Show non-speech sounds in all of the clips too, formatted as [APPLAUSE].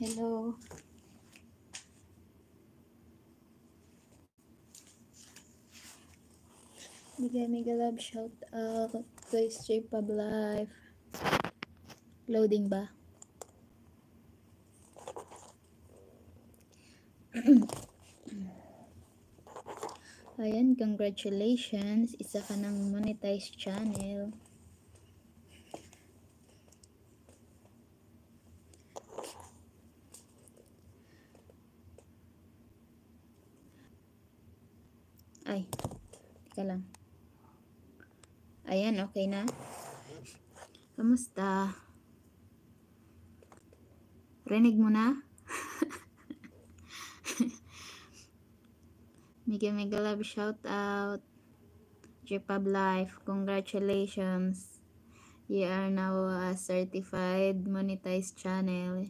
Hello. Demi Galab, shout out. to Shape Pub Life. Loading ba? [COUGHS] Ayan, congratulations. Isa ka ng monetized channel. Okay na? Kamusta? Rinig mo na? mega [LAUGHS] mega love shout out. Jepab Life, congratulations. You are now a certified monetized channel.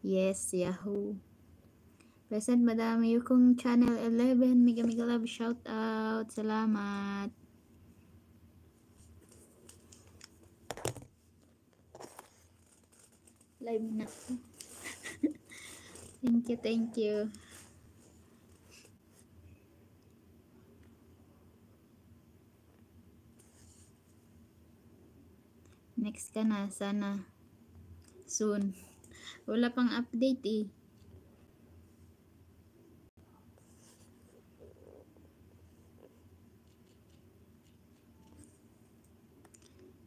Yes, Yahoo. Present Madam Yukong Channel 11. Mega mega love shout out. Salamat. live na [LAUGHS] thank you, thank you. Next ka na, sana. Soon. Wala pang update eh.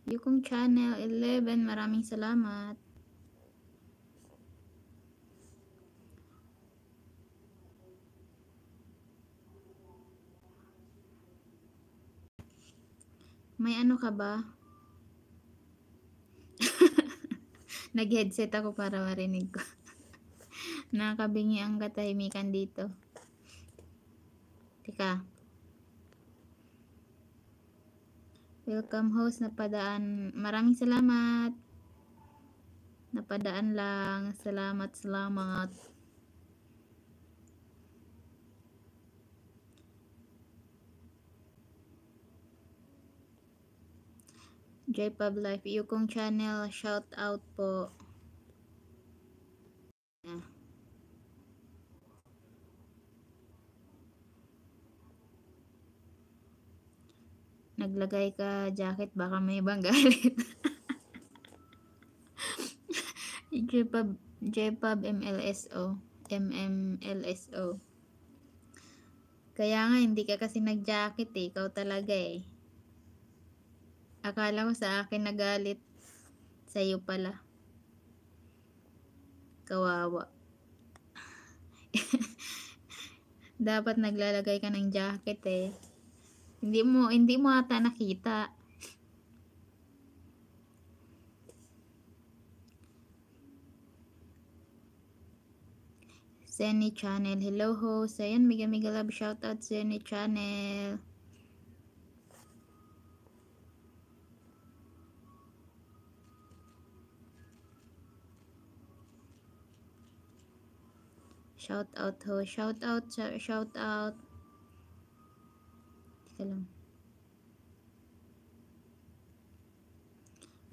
Yukong Channel 11, maraming salamat. May ano ka ba? [LAUGHS] Nag-headset ako para marinig ko. [LAUGHS] Nakakabingi ang katahimikan dito. Teka. Welcome host, na padaan. Maraming salamat. Napadaan lang. Salamat, salamat. JPub Life, kong Channel, shout out po. Naglagay ka jacket, baka may ibang [LAUGHS] galit. JPub, JPub MLSO, MMLSO. Kaya nga, hindi ka kasi nag-jacket eh. Ikaw talaga eh. Akala mo sa akin nagalit. Sa'yo pala. Kawawa. [LAUGHS] Dapat naglalagay ka ng jacket eh. Hindi mo, hindi mo ata nakita. Zenny Channel. Hello ho. Ayan, Miga Miga Love. Shoutout Zenny Channel. Shout out ho. Shout out. Shout out. Teka lang.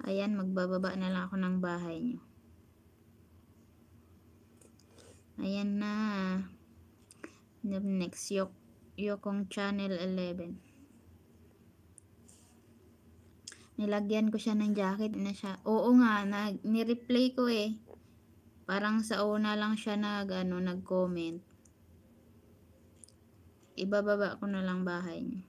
Ayan, magbababa na lang ako ng bahay nyo. Ayan na. Next, Yok Yokong Channel 11. Nilagyan ko siya ng jacket na siya. Oo nga, nag, ni-replay ko eh. Parang sa una lang siya nag, ano, nag-comment. Ibababa ko na lang bahay niya.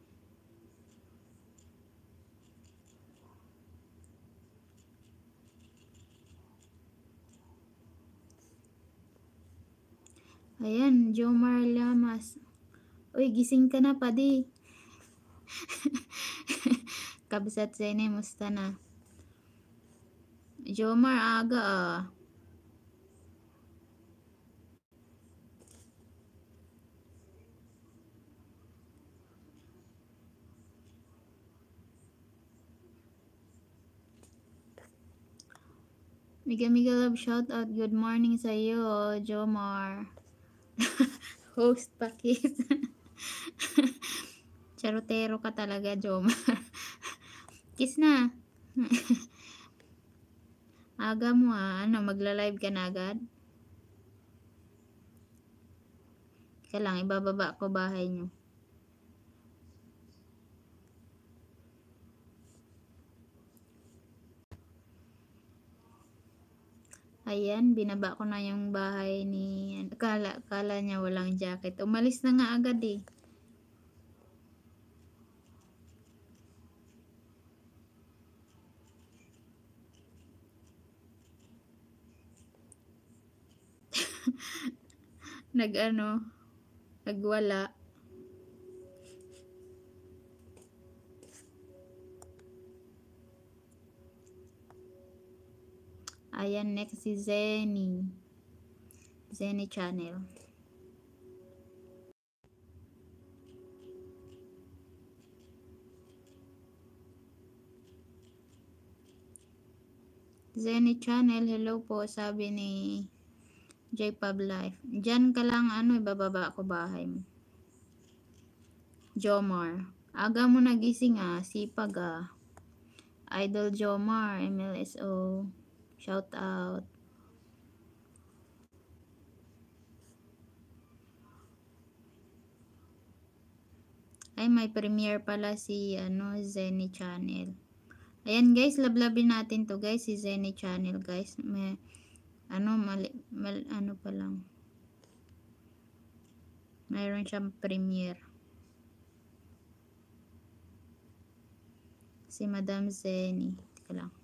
Ayan, Jomar Lamas. Uy, gising ka na, padi. [LAUGHS] Kabsat sa inay, musta na. Jomar, aga ah. Mega Mega Love, shout out. Good morning sa iyo, Jomar. [LAUGHS] Host pakis. [LAUGHS] Charotero ka talaga, Jomar. [LAUGHS] Kiss na. Aga mo ah. Ano, magla-live ka na agad? Ika lang, ibababa ko bahay niyo. Ayan, binaba ko na yung bahay ni... Kala, kala niya walang jacket. Umalis na nga agad eh. [LAUGHS] nag ano, nagwala. Ayan, next si Zenny. Zenny Channel. Zenny Channel, hello po, sabi ni J-Pub Life. Diyan ka lang, ano, ibababa ko bahay mo. Jomar. Aga mo nagising ah, sipag ah. Idol Jomar, MLSO. Shout out. Ay, may premiere pala si ano, Zenny Channel. Ayan guys, lablabin natin to guys, si Zenny Channel guys. May, ano, mali, mal, ano pa lang. Mayroon siyang premiere. Si Madam Zenny. Teka lang.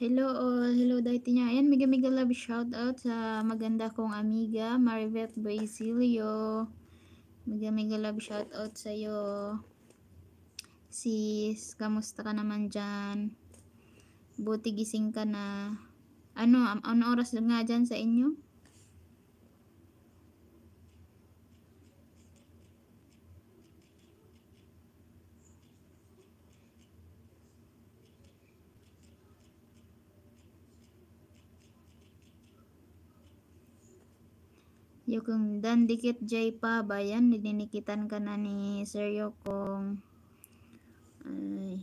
Hello all, hello niya. Ayan, mega mega love shout out sa maganda kong amiga, Marivet Basilio. Mega mega love shout out sa iyo. Sis, kamusta ka naman diyan? Buti gising ka na. Ano, ano oras nga diyan sa inyo? Yung dan dikit jay pa ba yan? Nidinikitan ka na ni Sir Yokong. Ay.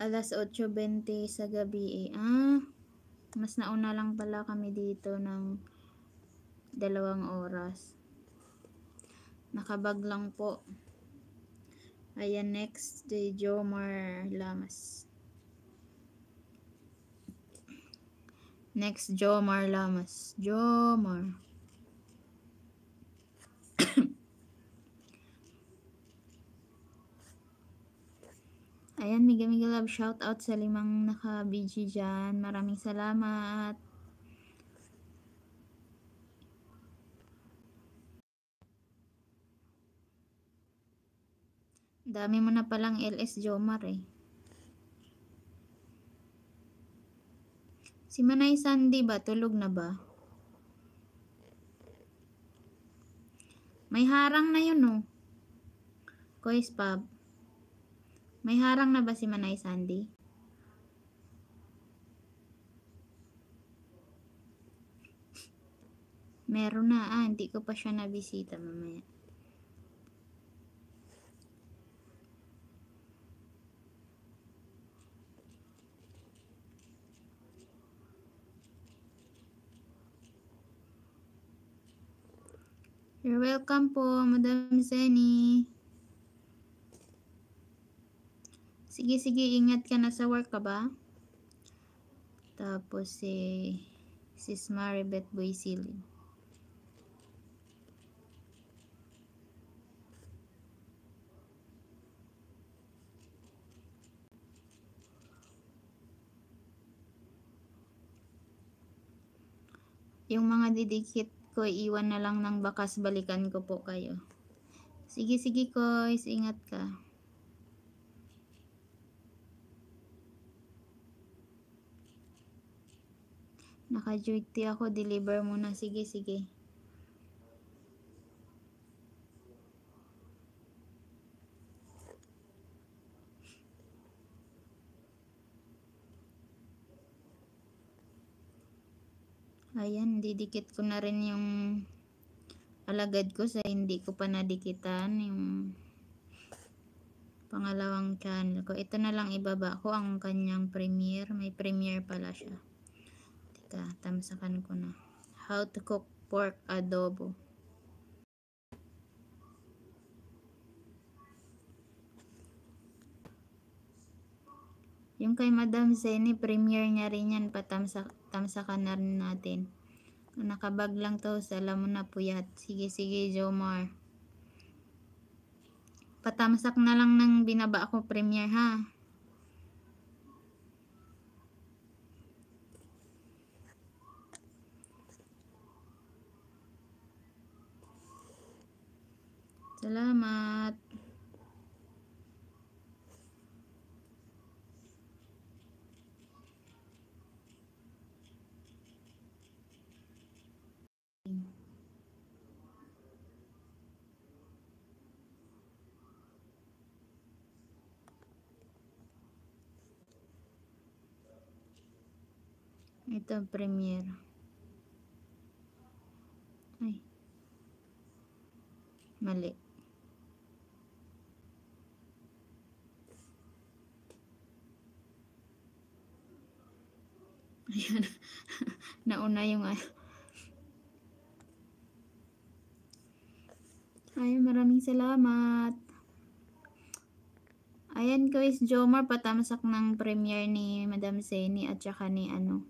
Alas 8.20 sa gabi eh. Ah, mas nauna lang pala kami dito ng dalawang oras. Nakabag lang po. Ayan, next, day Jomar Lamas. Next, Jomar Lamas. Jomar. [COUGHS] Ayan, Miga Miga Love, shout out sa limang naka-BG dyan. Maraming salamat. Dami mo na palang LS Jomar eh. Si Manay Sandy ba? Tulog na ba? May harang na yun, oh. Kois Pab. May harang na ba si Manay Sandy? [LAUGHS] Meron na. Ah, hindi ko pa siya nabisita mamaya. You're welcome po, Madam Zenny. Sige, sige, ingat ka na sa work ka ba? Tapos si Sis Maribeth Boycilin. Yung mga didikit ko, iwan na lang ng bakas, balikan ko po kayo. Sige, sige koy, ingat ka. Naka-duty ako, deliver muna. Sige, sige. Ayan, didikit ko na rin yung alagad ko sa hindi ko pa nadikitan yung pangalawang channel ko. Ito na lang ibaba ko ang kanyang premiere. May premiere pala siya. Teka, tamsakan ko na. How to cook pork adobo. Yung kay Madam Zeni, premiere niya rin yan patamsak tamsakan na rin natin. Nakabag lang to, alam mo na puyat. Sige, sige, Jomar. Patamsak na lang ng binaba ako premier ha. Salamat. Ito, premiere. Ay. Mali. Ayan. [LAUGHS] Nauna yung Ay, maraming salamat. Ayan, guys, Jomar, patamasak ng premiere ni Madam Zeni at saka ni ano,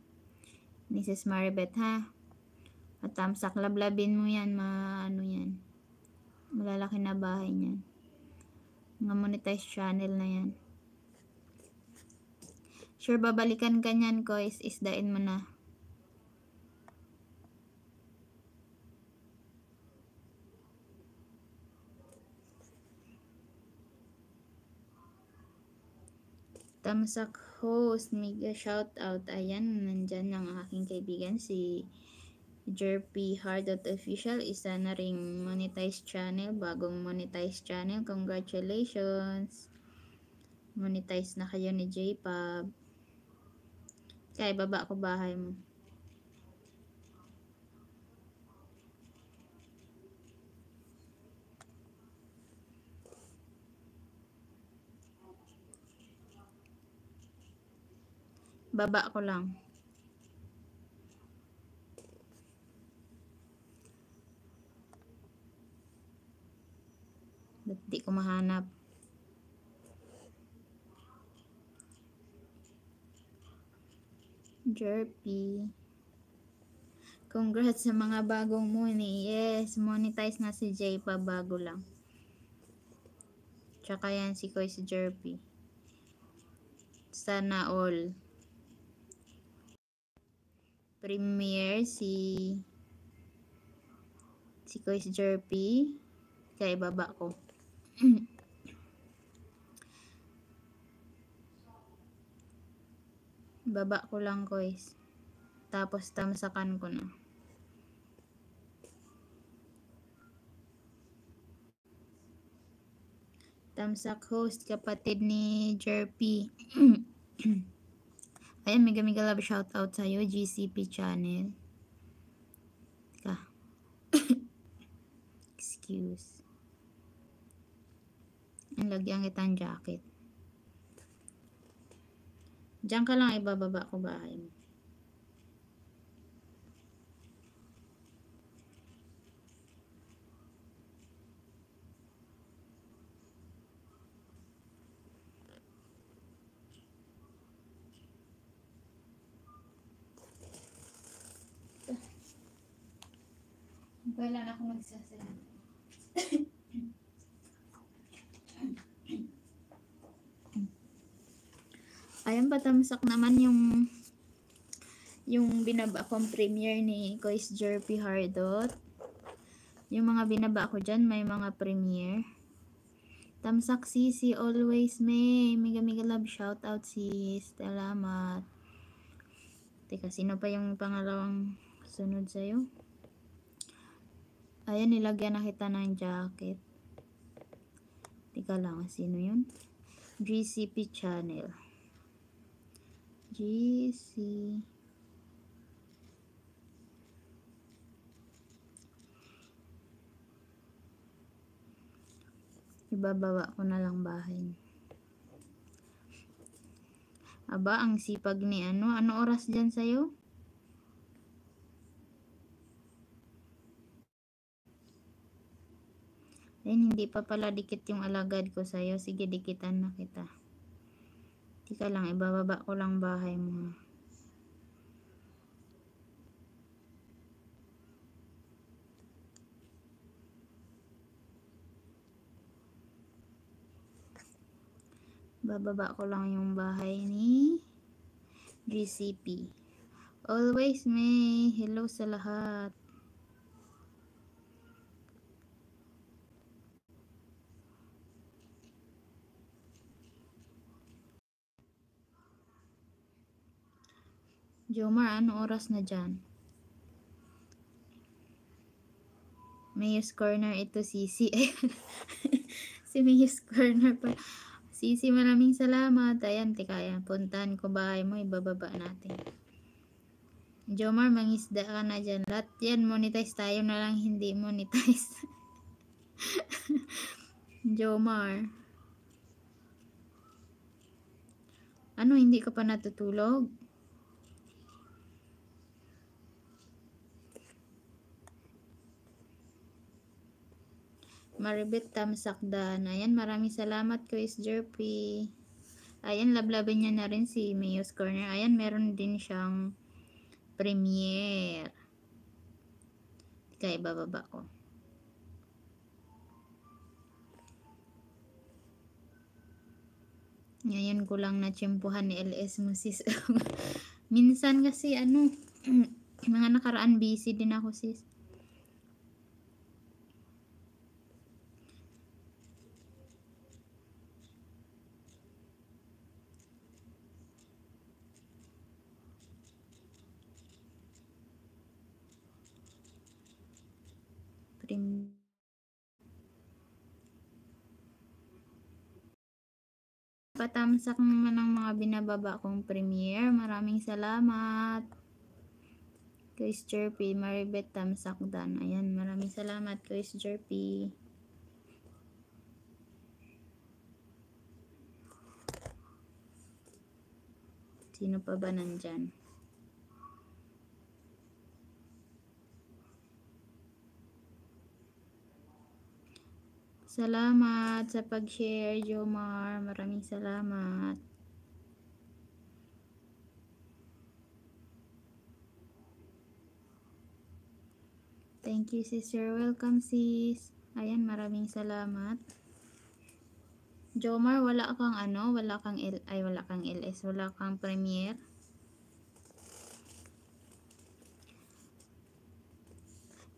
Mrs. Maribeth, ha? At tamsak, lablabin mo yan, maano yan. Malalaki na bahay niyan. Mga monetized channel na yan. Sure, babalikan ka niyan, ko. Is isdain mo na. Tamsak host, mega shout out. Ayan, nandyan ang aking kaibigan si Jerpy Hardot Official. Isa na ring monetized channel, bagong monetized channel. Congratulations! Monetized na kayo ni JPub. Kaya baba ko bahay mo. Baba ko lang. Ba't di ko mahanap? Jerpy. Congrats sa mga bagong money. Yes, monetize na si Jay pa bago lang. Tsaka yan si Koy si Jerpy. Sana all. Premier, si si Coach Jerpy. Kaya ibaba ko. [CLEARS THROAT] Baba ko lang, guys. Tapos tamsakan ko na. Tamsak host, kapatid ni Jerpy. [CLEARS THROAT] Eh, Ayan, mega mega love shout out sa sa'yo, GCP channel. Teka. [COUGHS] Excuse. Ayan, lagyan kitang jacket. Diyan ka lang ibababa ko bahay mo. Wala na akong magsasalita. Ayan, patamsak naman yung yung binaba kong premiere ni Kois Jerpy Hardot. Yung mga binaba ko dyan, may mga premiere. Tamsak sisi, always may. Mega mega love, shout out sis. Salamat. Teka, sino pa yung pangalawang sunod sa'yo? Ayan, nilagyan na kita ng jacket. Tika lang, sino yun? GCP channel. GC Ibababa ko na lang bahay. Aba, ang sipag ni ano. Ano oras dyan sa'yo? Then, hindi pa pala dikit yung alagad ko sa'yo. Sige, dikitan na kita. Tika lang, ibababa ko lang bahay mo. Bababa ko lang yung bahay ni GCP. Always may hello sa lahat. Jomar, anong oras na dyan? Mayus Corner, ito Sisi. [LAUGHS] si Mayus Corner pa. Sisi, maraming salamat. Ayan, tika yan. Puntahan ko bahay mo, ibababa natin. Jomar, mangisda ka na dyan. Lahat yan, monetize tayo na lang, hindi monetize. [LAUGHS] Jomar. Ano, hindi ka pa natutulog? Maribet Tamsakdan. Ayan, maraming salamat Quiz Jerpy. Ayan, lablaban niya na rin si Mayo's Corner. Ayan, meron din siyang premiere. Kaya bababa ko. Oh. Ngayon ko lang natsimpuhan ni LS Musis. [LAUGHS] Minsan kasi ano, [CLEARS THROAT] mga nakaraan busy din ako sis. Patamsak naman ang mga binababa kong premiere. Maraming salamat. Chris Jerpy, Maribet Tamsak Dan. Ayan, maraming salamat Chris Jerpy. Sino pa ba nandyan? Salamat sa pag-share, Jomar. Maraming salamat. Thank you, sister. Welcome, sis. Ayan, maraming salamat. Jomar, wala kang ano, wala kang L, ay wala kang LS, wala kang Premiere.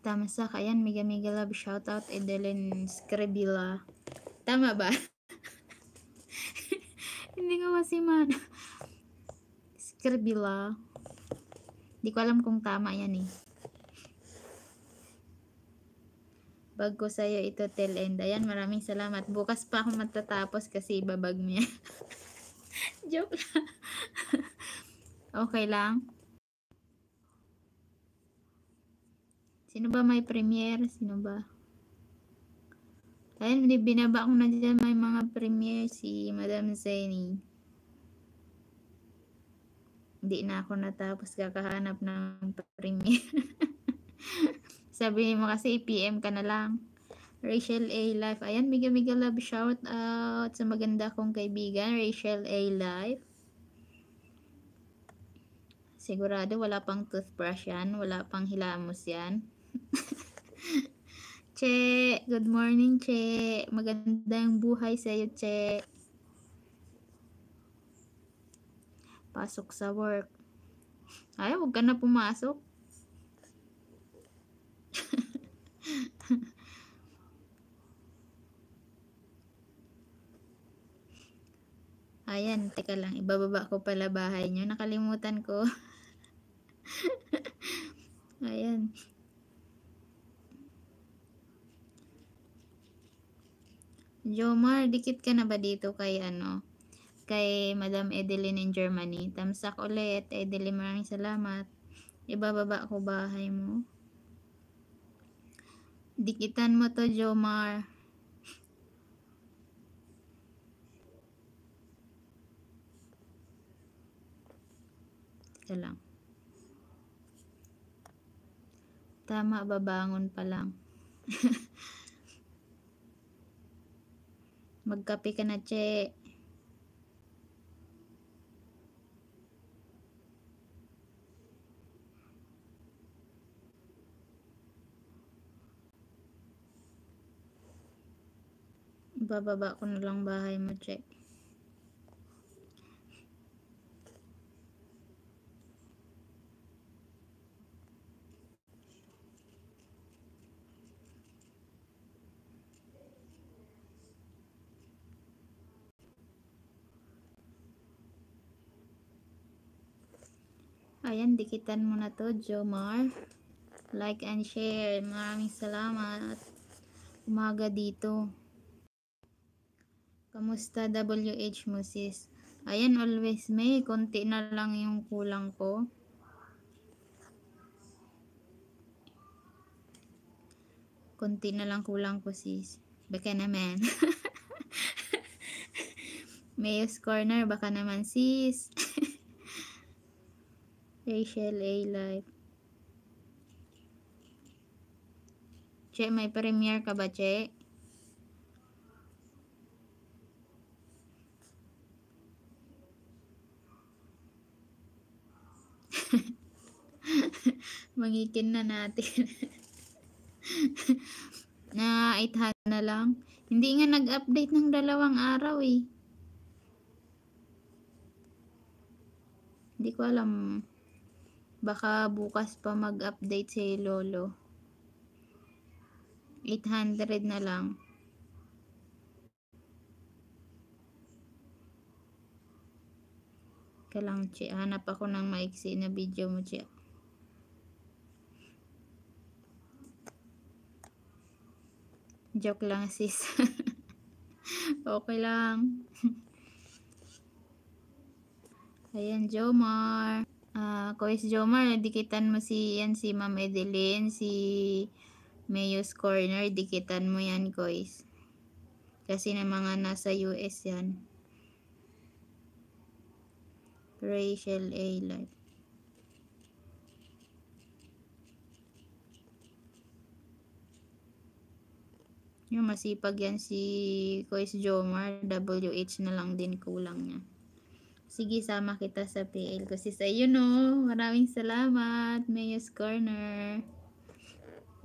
Tama Tamasa, kayan, mega mega love shoutout Edelin Scribilla. Tama ba? [LAUGHS] Hindi ko masiman. Scribilla. Hindi ko alam kung tama yan eh. Bago sa'yo ito, till end. Ayan, maraming salamat. Bukas pa ako matatapos kasi babag niya. [LAUGHS] Joke lang. [LAUGHS] okay lang. Sino ba may premiere? Sino ba? Ayun, binaba ko na dyan may mga premiere si Madam Zeni. Hindi na ako natapos kakahanap ng premiere. [LAUGHS] Sabi mo kasi PM ka na lang. Rachel A. Life. Ayan, Mega Mega Love shout out sa maganda kong kaibigan, Rachel A. Life. Sigurado wala pang toothbrush yan, wala pang hilamos yan. [LAUGHS] che, good morning, Che. Magandang buhay sa iyo, Che. Pasok sa work. Ay, huwag ka na pumasok. [LAUGHS] Ayan, teka lang. Ibababa ko pala bahay nyo. Nakalimutan ko. [LAUGHS] Ayan. Jomar, dikit ka na ba dito kay ano? Kay Madam Edeline in Germany. Tamsak ulit. Edeline, maraming salamat. Ibababa ko bahay mo. Dikitan mo to, Jomar. Salam. Tama, babangon pa lang. [LAUGHS] Magkape ka na, Che. Bababa ko na lang bahay mo, Che. Ayan, dikitan mo na to, Jomar. Like and share. Maraming salamat. Umaga dito. Kamusta WH mo, sis? Ayan, always may. Konti na lang yung kulang ko. Konti na lang kulang ko, sis. Baka naman. [LAUGHS] Mayo's Corner, baka naman, sis. [LAUGHS] Rachel A. Life. Che, may premiere ka ba, Che? [LAUGHS] Mangikin na natin. [LAUGHS] na 800 na lang. Hindi nga nag-update ng dalawang araw eh. Hindi ko alam. Baka bukas pa mag-update si Lolo. 800 na lang. Ka lang, Chi. Hanap ako ng maiksi na video mo, Chi. Joke lang, sis. [LAUGHS] okay lang. [LAUGHS] Ayan, Jomar. Uh, ah, Kuis Jomar, dikitan mo si yan si Ma'am Edeline, si Mayo's Corner, dikitan mo yan, Kuis. Kasi na mga nasa US yan. Rachel A. Life. Yung masipag yan si Kuis Jomar, WH na lang din kulang niya. Sige, sama kita sa PL ko. Sis, ayun o. Oh. Maraming salamat. Mayus Corner.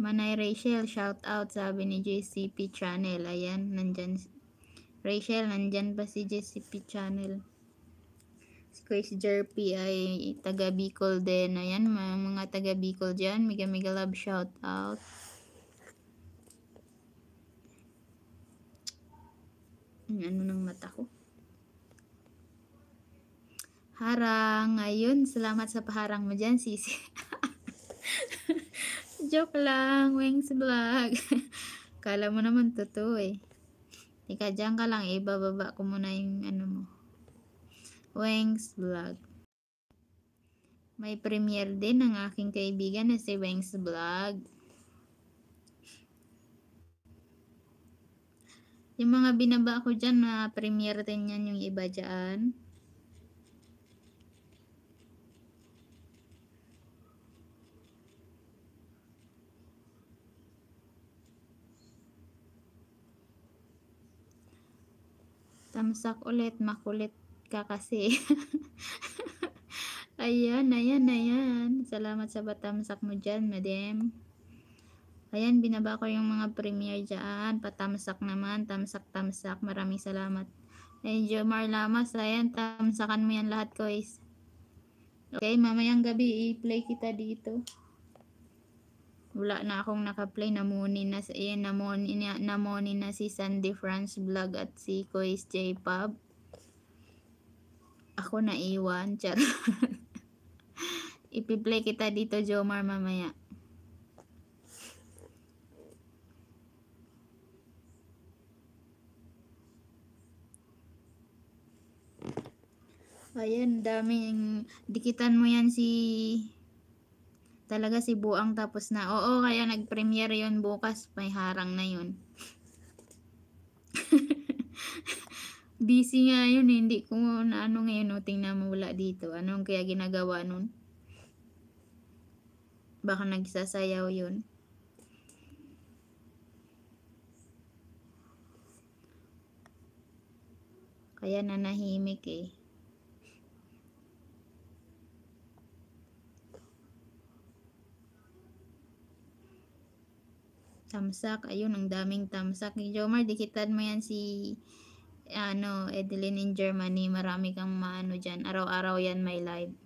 Manay Rachel, shout out sabi ni JCP Channel. Ayan, nandyan. Rachel, nandyan pa si JCP Channel. Si Chris Jerpy ay taga Bicol din. Ayan, mga, mga taga Bicol dyan. Mega mega love shout out. Ano nang mata ko? harang. Ayun, salamat sa paharang mo dyan, sisi. [LAUGHS] Joke lang, Wings Vlog. [LAUGHS] Kala mo naman totoo eh. Teka, dyan ka lang. Ibababa ko muna yung ano mo. Wings Vlog. May premiere din ng aking kaibigan na si Wings Vlog. Yung mga binaba ko dyan, na premiere din yan yung iba dyan. Tamsak ulit, makulit ka kasi. [LAUGHS] ayan, ayan, ayan. Salamat sa batamsak mo dyan, madam. Ayan, binaba ko yung mga premier dyan. Patamsak naman, tamsak, tamsak. Maraming salamat. Ayan, Jomar Ayan, tamsakan mo yan lahat, guys. Okay, mamayang gabi i-play kita dito wala na akong naka-play na money eh, na yan namuni na, money na si Sandy France vlog at si Kois J-Pub ako na iwan char [LAUGHS] ipi-play kita dito Jomar mamaya Ayan, daming dikitan mo yan si Talaga si Buang tapos na. Oo, kaya nag-premiere yon bukas. May harang na yon [LAUGHS] Busy nga yun. Eh. Hindi ko na ano ngayon. O, oh, tingnan mo wala dito. Anong kaya ginagawa nun? Baka nagsasayaw yun. Kaya nanahimik eh. Tamsak. Ayun, ang daming tamsak. Eh, Jomar, dikitan mo yan si ano, Edeline in Germany. Marami kang maano dyan. Araw-araw yan may live.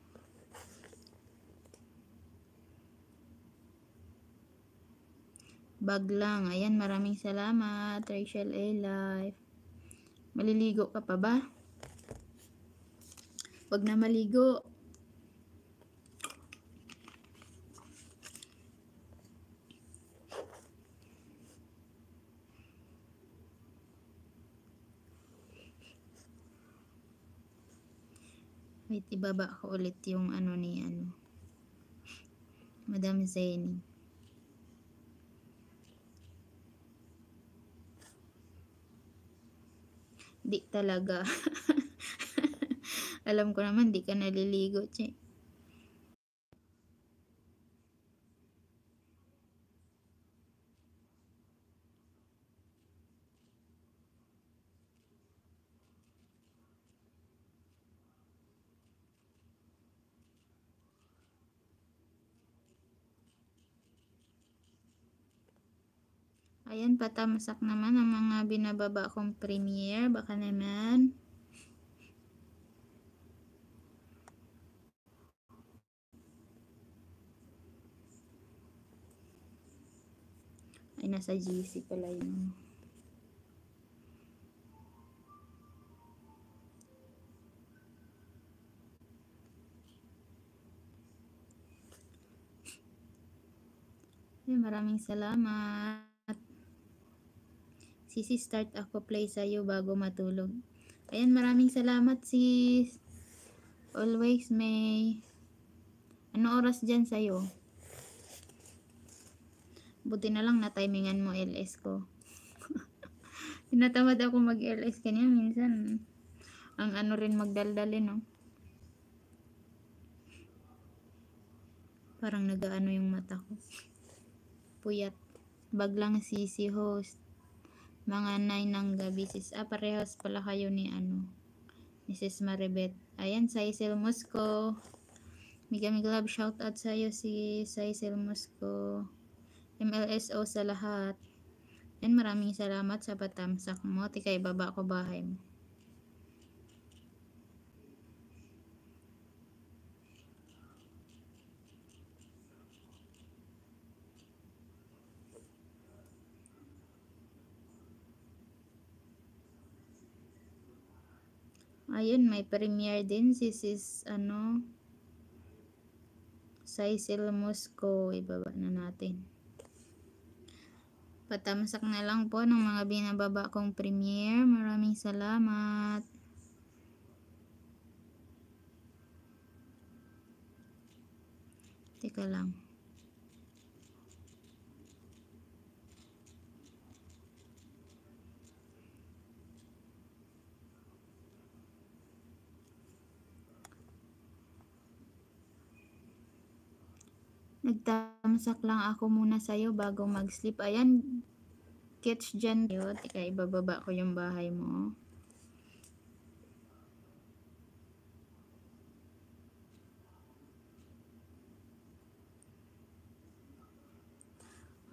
Bag lang. Ayan, maraming salamat. Rachel A. Live. Maliligo ka pa ba? Huwag na maligo. Wait, ibaba ko ulit yung ano ni ano. Madam Zeni. Di talaga. [LAUGHS] Alam ko naman, di ka naliligo, Che. Ayan, patamasak naman ang mga binababa kong premiere. Baka naman. Ay, nasa GC pala yun. Maraming salamat. Sisi, start ako play sa'yo bago matulog. Ayan, maraming salamat sis. Always may... Ano oras dyan sa'yo? Buti na lang na timingan mo LS ko. [LAUGHS] Tinatamad ako mag-LS kanya minsan. Ang ano rin magdaldal eh, no? Parang nagaano yung mata ko. Puyat. Baglang sisi host mga 9 ng gabi sis. Ah, parehas pala kayo ni ano, Mrs. Sis Maribet. Ayan, Saisel Mosco. Migamig love, shout out sa iyo si Saisel Mosco. MLSO sa lahat. And maraming salamat sa patamsak mo. Tika, ibaba ko bahay mo. Ayun, may premiere din this is ano, Cecil Moscow. Ibaba na natin. patamasak na lang po ng mga binababa kong premiere. Maraming salamat. Teka lang. Nagtamsak lang ako muna sa iyo bago mag-sleep. Ayan, catch dyan tayo. Teka, ibababa ko yung bahay mo.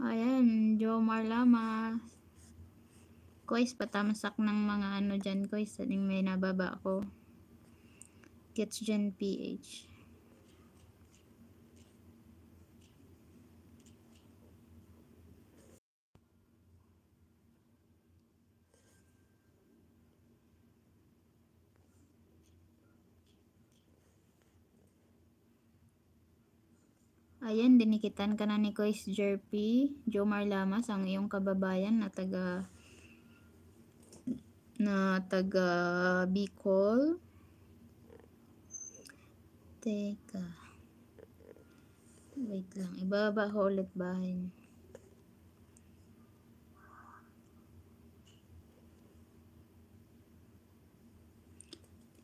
Ayan, Jomar Lama. Kois, patamsak ng mga ano dyan, Kois. Saling may nababa ko. Gets dyan PH. Ayan, dinikitan ka na ni Kuis Jerpy, Jomar Lamas, ang iyong kababayan na taga na taga Bicol. Teka. Wait lang. Ibaba ko ulit bahin.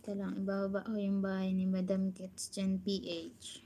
Teka lang. Ibaba ko yung bahay ni Madam Kitchen PH.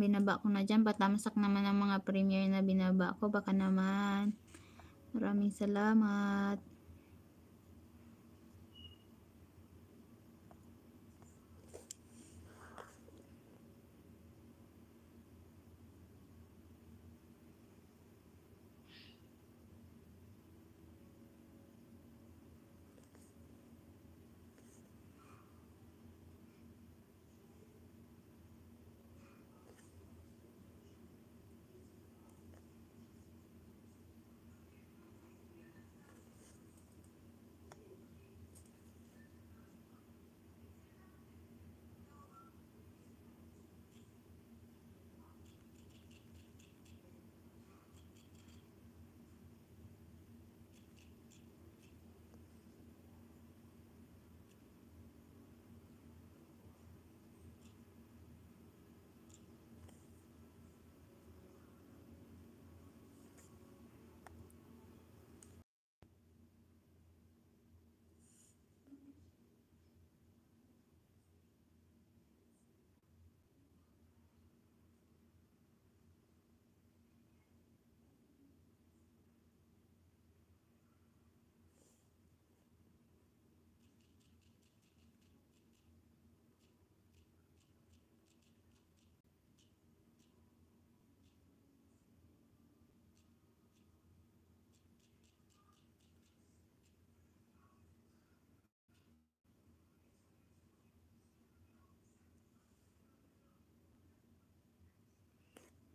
binaba ko na dyan. Patamsak naman ang mga premiere na binaba ko. Baka naman. Maraming salamat.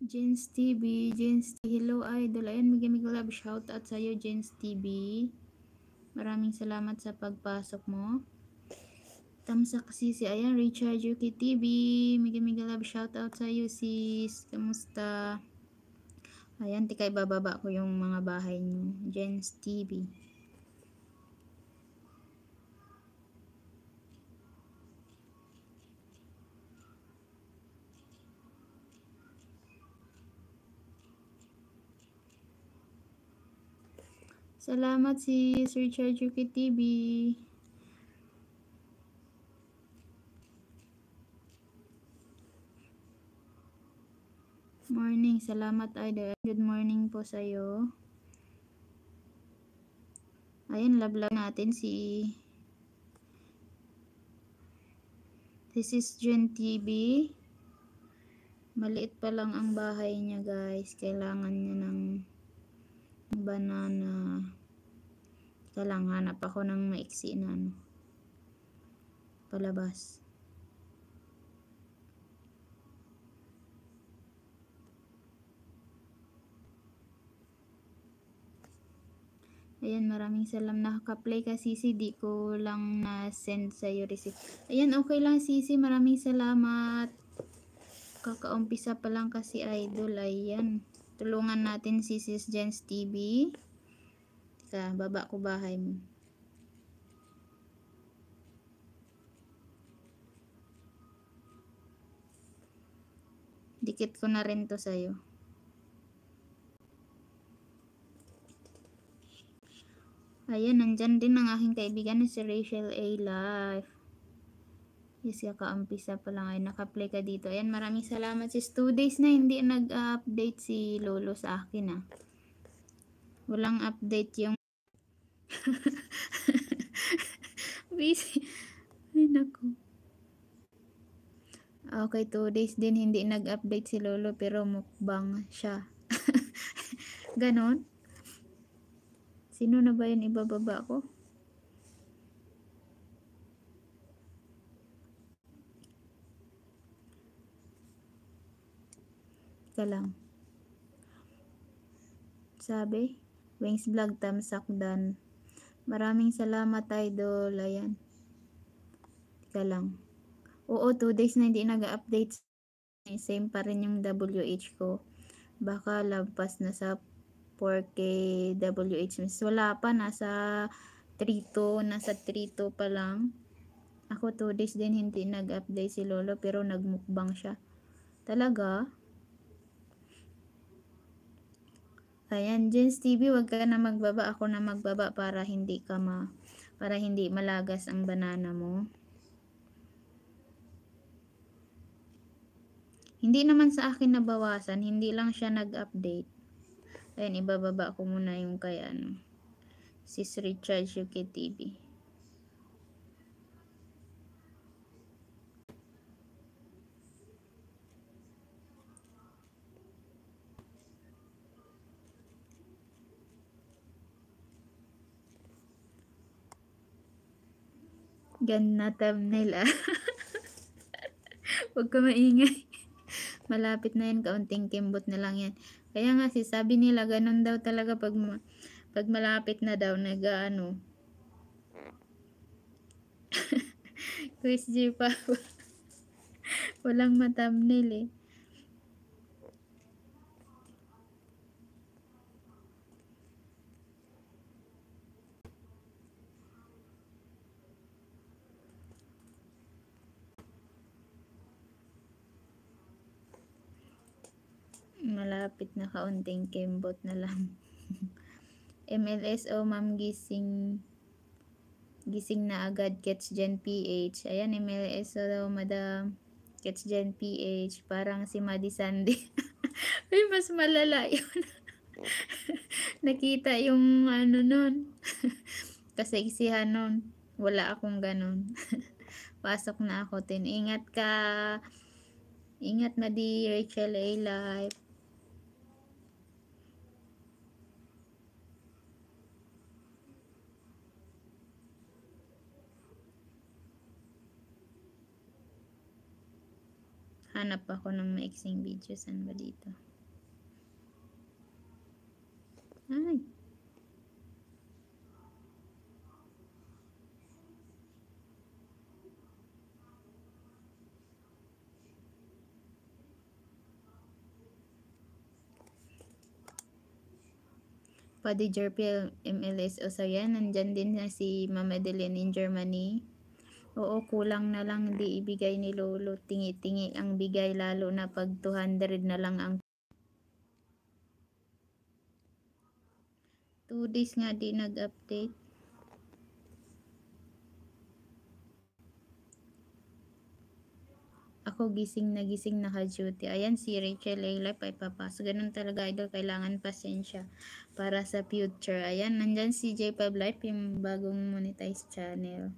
Jens TV, Jens TV, hello idol. Ayan, migamig love shout out sa iyo Jens TV. Maraming salamat sa pagpasok mo. Tamsa kasi si ayan Richard Yuki TV, migamig love shout out sa iyo sis. Kamusta? Ayan, tikay ibababa ko yung mga bahay niyo. Jens TV. Salamat si Sir Richard Yuki TV. Morning. Salamat, Idol. Good morning po sa'yo. Ayun, lablag natin si This is June TV. Maliit pa lang ang bahay niya, guys. Kailangan niya ng banana kailangan lang hanap ako ng maiksi na ano palabas Ayan, maraming salam. Nakaka-play ka, Sisi. Di ko lang na-send sa'yo receipt. Ayan, okay lang, Sisi. Maraming salamat. Kakaumpisa pa lang kasi idol. Ayan. Tulungan natin si Sis Jens TV. Teka, baba ko bahay mo. Dikit ko na rin to sa'yo. Ayan, nandyan din ang aking kaibigan na si Rachel A. Life. Yes, kakaumpisa pa lang ay naka-apply ka dito. Ayan, maraming salamat sis. 2 days na hindi nag-update si Lolo sa akin ah. Walang update yung... [LAUGHS] Busy. Ay, naku. Okay, 2 days din hindi nag-update si Lolo pero mukbang siya. [LAUGHS] Ganon? Sino na ba yun ibababa ko? na lang. Sabi, Wings Vlog Tamsakdan. Maraming salamat idol. Ayan. Tika lang. Oo, 2 days na hindi nag-update. Same pa rin yung WH ko. Baka lampas na sa 4K WH. Mas wala pa. Nasa 3.2. Nasa 3.2 pa lang. Ako 2 days din hindi nag-update si Lolo pero nagmukbang siya. Talaga? Ayan, Jens TV, wag ka na magbaba. Ako na magbaba para hindi ka ma para hindi malagas ang banana mo. Hindi naman sa akin nabawasan, hindi lang siya nag-update. Ayan, ibababa ko muna yung kay ano. Sis Recharge UK TV. Ganna thumbnail ah. [LAUGHS] Huwag ka maingay. Malapit na yan, kaunting kimbot na lang yan. Kaya nga, si sabi nila, ganun daw talaga pag, ma pag malapit na daw, nag-ano. Chris [LAUGHS] G. pa. [LAUGHS] Walang ma-thumbnail eh. malapit na kaunting kembot na lang. [LAUGHS] MLSO, ma'am gising gising na agad catch gen PH. Ayan, MLSO daw, madam. Catch gen PH. Parang si Madi Sandy. [LAUGHS] Uy, mas malala yun. [LAUGHS] Nakita yung ano nun. Kasi isihan nun. Wala akong ganun. Pasok na ako din. Ingat ka. Ingat na di Rachel A. Life. Hanap ako ng maiksing video. Saan ba dito? Ay! Pwede Jerpil MLS o so yan. Nandyan din na si Mama Adeline in Germany. Oo, kulang na lang di ibigay ni Lolo. Tingi-tingi ang bigay lalo na pag 200 na lang ang 2 days nga di nag-update. ako gising na gising naka-duty. Ayan, si Rachel Layla ay papasok. Ganun talaga, idol. Kailangan pasensya para sa future. Ayan, nandyan si J5 Life, yung bagong monetized channel.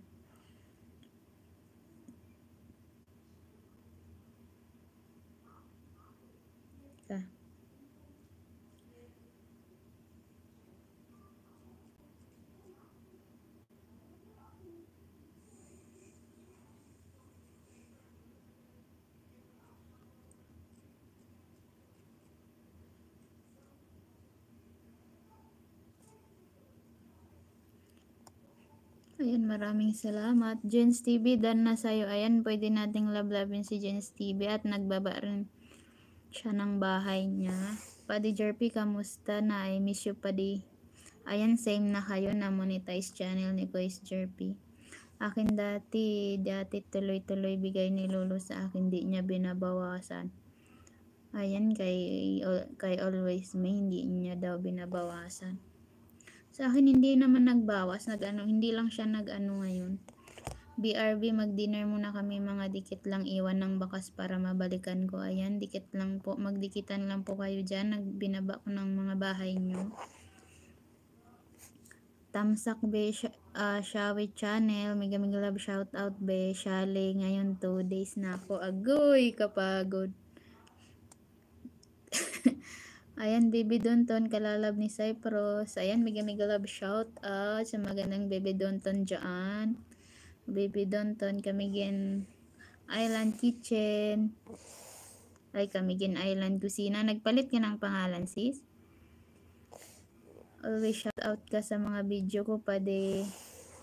Ayan, maraming salamat. Jens TV, dan na sa'yo. Ayan, pwede nating lablabin si Jens TV at nagbaba rin siya ng bahay niya. Padi Jerpy, kamusta na? I miss you, Padi. Ayan, same na kayo na monetize channel ni Guys Jerpy. Akin dati, dati tuloy-tuloy bigay ni Lolo sa akin, Hindi niya binabawasan. Ayan, kay, kay Always May, hindi niya daw binabawasan. Sa akin, hindi naman nagbawas. Nag-ano, hindi lang siya nag-ano ngayon. BRB, mag-dinner muna kami. Mga dikit lang iwan ng bakas para mabalikan ko. Ayan, dikit lang po. Magdikitan lang po kayo dyan. Nagbinaba ko ng mga bahay nyo. Tamsak be, sh uh, ah, Shawi Channel. Mega mega love shout out be. Shale, ngayon 2 days na ako. Agoy, kapagod. Ayan, Baby Donton, kalalab ni Cypress. Ayan, mega-mega-love shout out sa magandang Baby Donton dyan. Baby Donton, Kamigin Island Kitchen. Ay, Kamigin Island Kusina. Nagpalit ka ng pangalan, sis? Always shout out ka sa mga video ko pa de,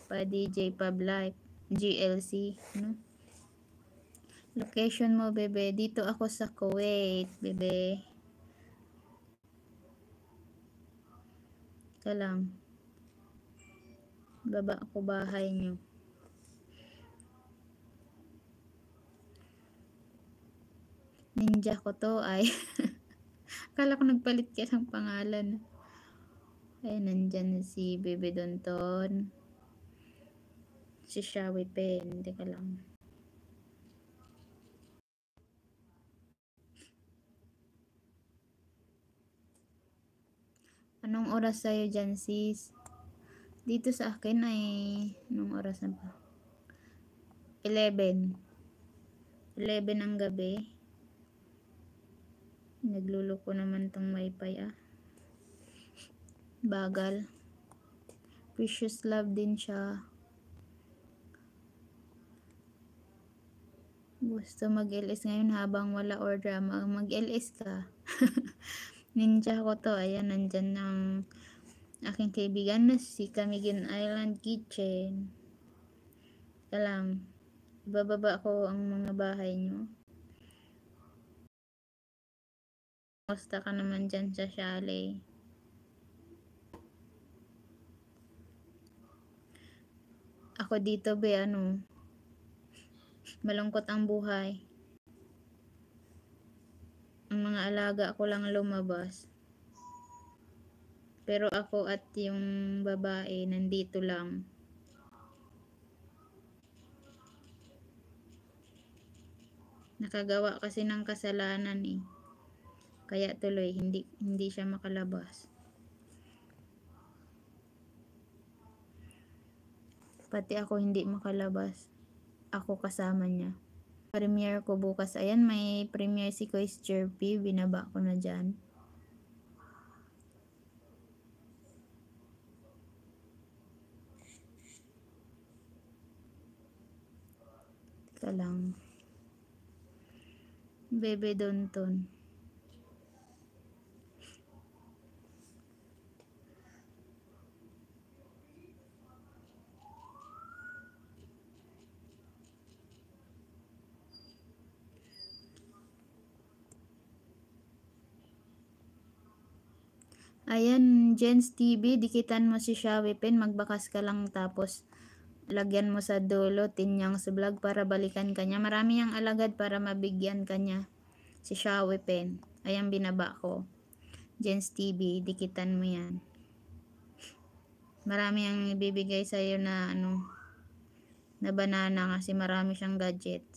pa DJ Pablife, GLC, no? Location mo, bebe. Dito ako sa Kuwait, bebe. Basta lang. Baba ako bahay niyo. Ninja ko to ay. [LAUGHS] Akala ko nagpalit ka ng pangalan. Ay, nandyan na si Bebe Donton. Si Shawi Pen. Teka lang. Anong oras sa'yo dyan, sis? Dito sa akin ay... Anong oras na ba? 11. 11 ng gabi. Nagluloko naman tong wifi ah. Bagal. Precious love din siya. Gusto mag-LS ngayon habang wala or drama. Mag-LS ka. [LAUGHS] ninja ko to. Ayan, nandyan ng aking kaibigan na si Kamigin Island Kitchen. Ika lang. Ibababa ko ang mga bahay nyo. Kamusta ka naman dyan sa chalet? Ako dito be ano, malungkot ang buhay ang mga alaga ko lang lumabas. Pero ako at yung babae nandito lang. Nakagawa kasi ng kasalanan eh. Kaya tuloy hindi hindi siya makalabas. Pati ako hindi makalabas. Ako kasama niya premiere ko bukas. Ayan, may premiere si Kois Jerpy. Binaba ko na dyan. Teka lang. Bebe Donton. Ayan, Jens TV, dikitan mo si Shopee magbakas ka lang tapos lagyan mo sa dulo, tinyang sa vlog para balikan kanya. Marami ang alagad para mabigyan kanya si Shopee Ayan, binaba ko. Jens TV, dikitan mo yan. Marami ang ibibigay sa'yo na ano, na banana kasi marami siyang gadget.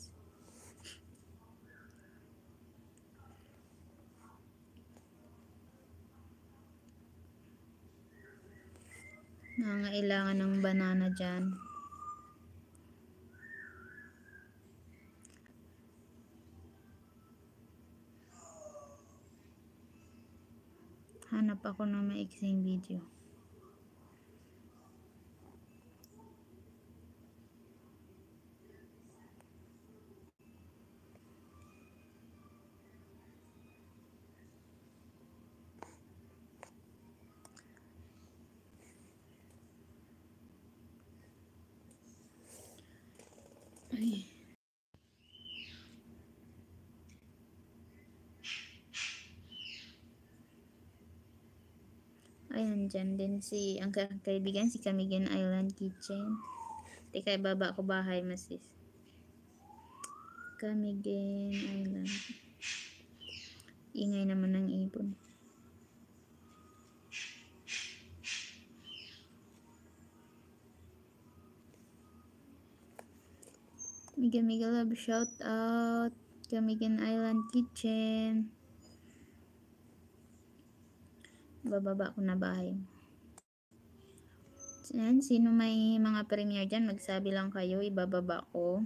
nangailangan ng banana dyan hanap ako ng maiksing video Ay. Ayan, dyan din si, ang kaibigan, si Camigan Island Kitchen. Teka, baba ko bahay, sis. Camigan Island. Ingay naman ng ipon. Mega Mega Love shout out. Kamigan Island Kitchen. Bababa ko na bahay. Yan, sino may mga premier dyan, magsabi lang kayo, ibababa ko.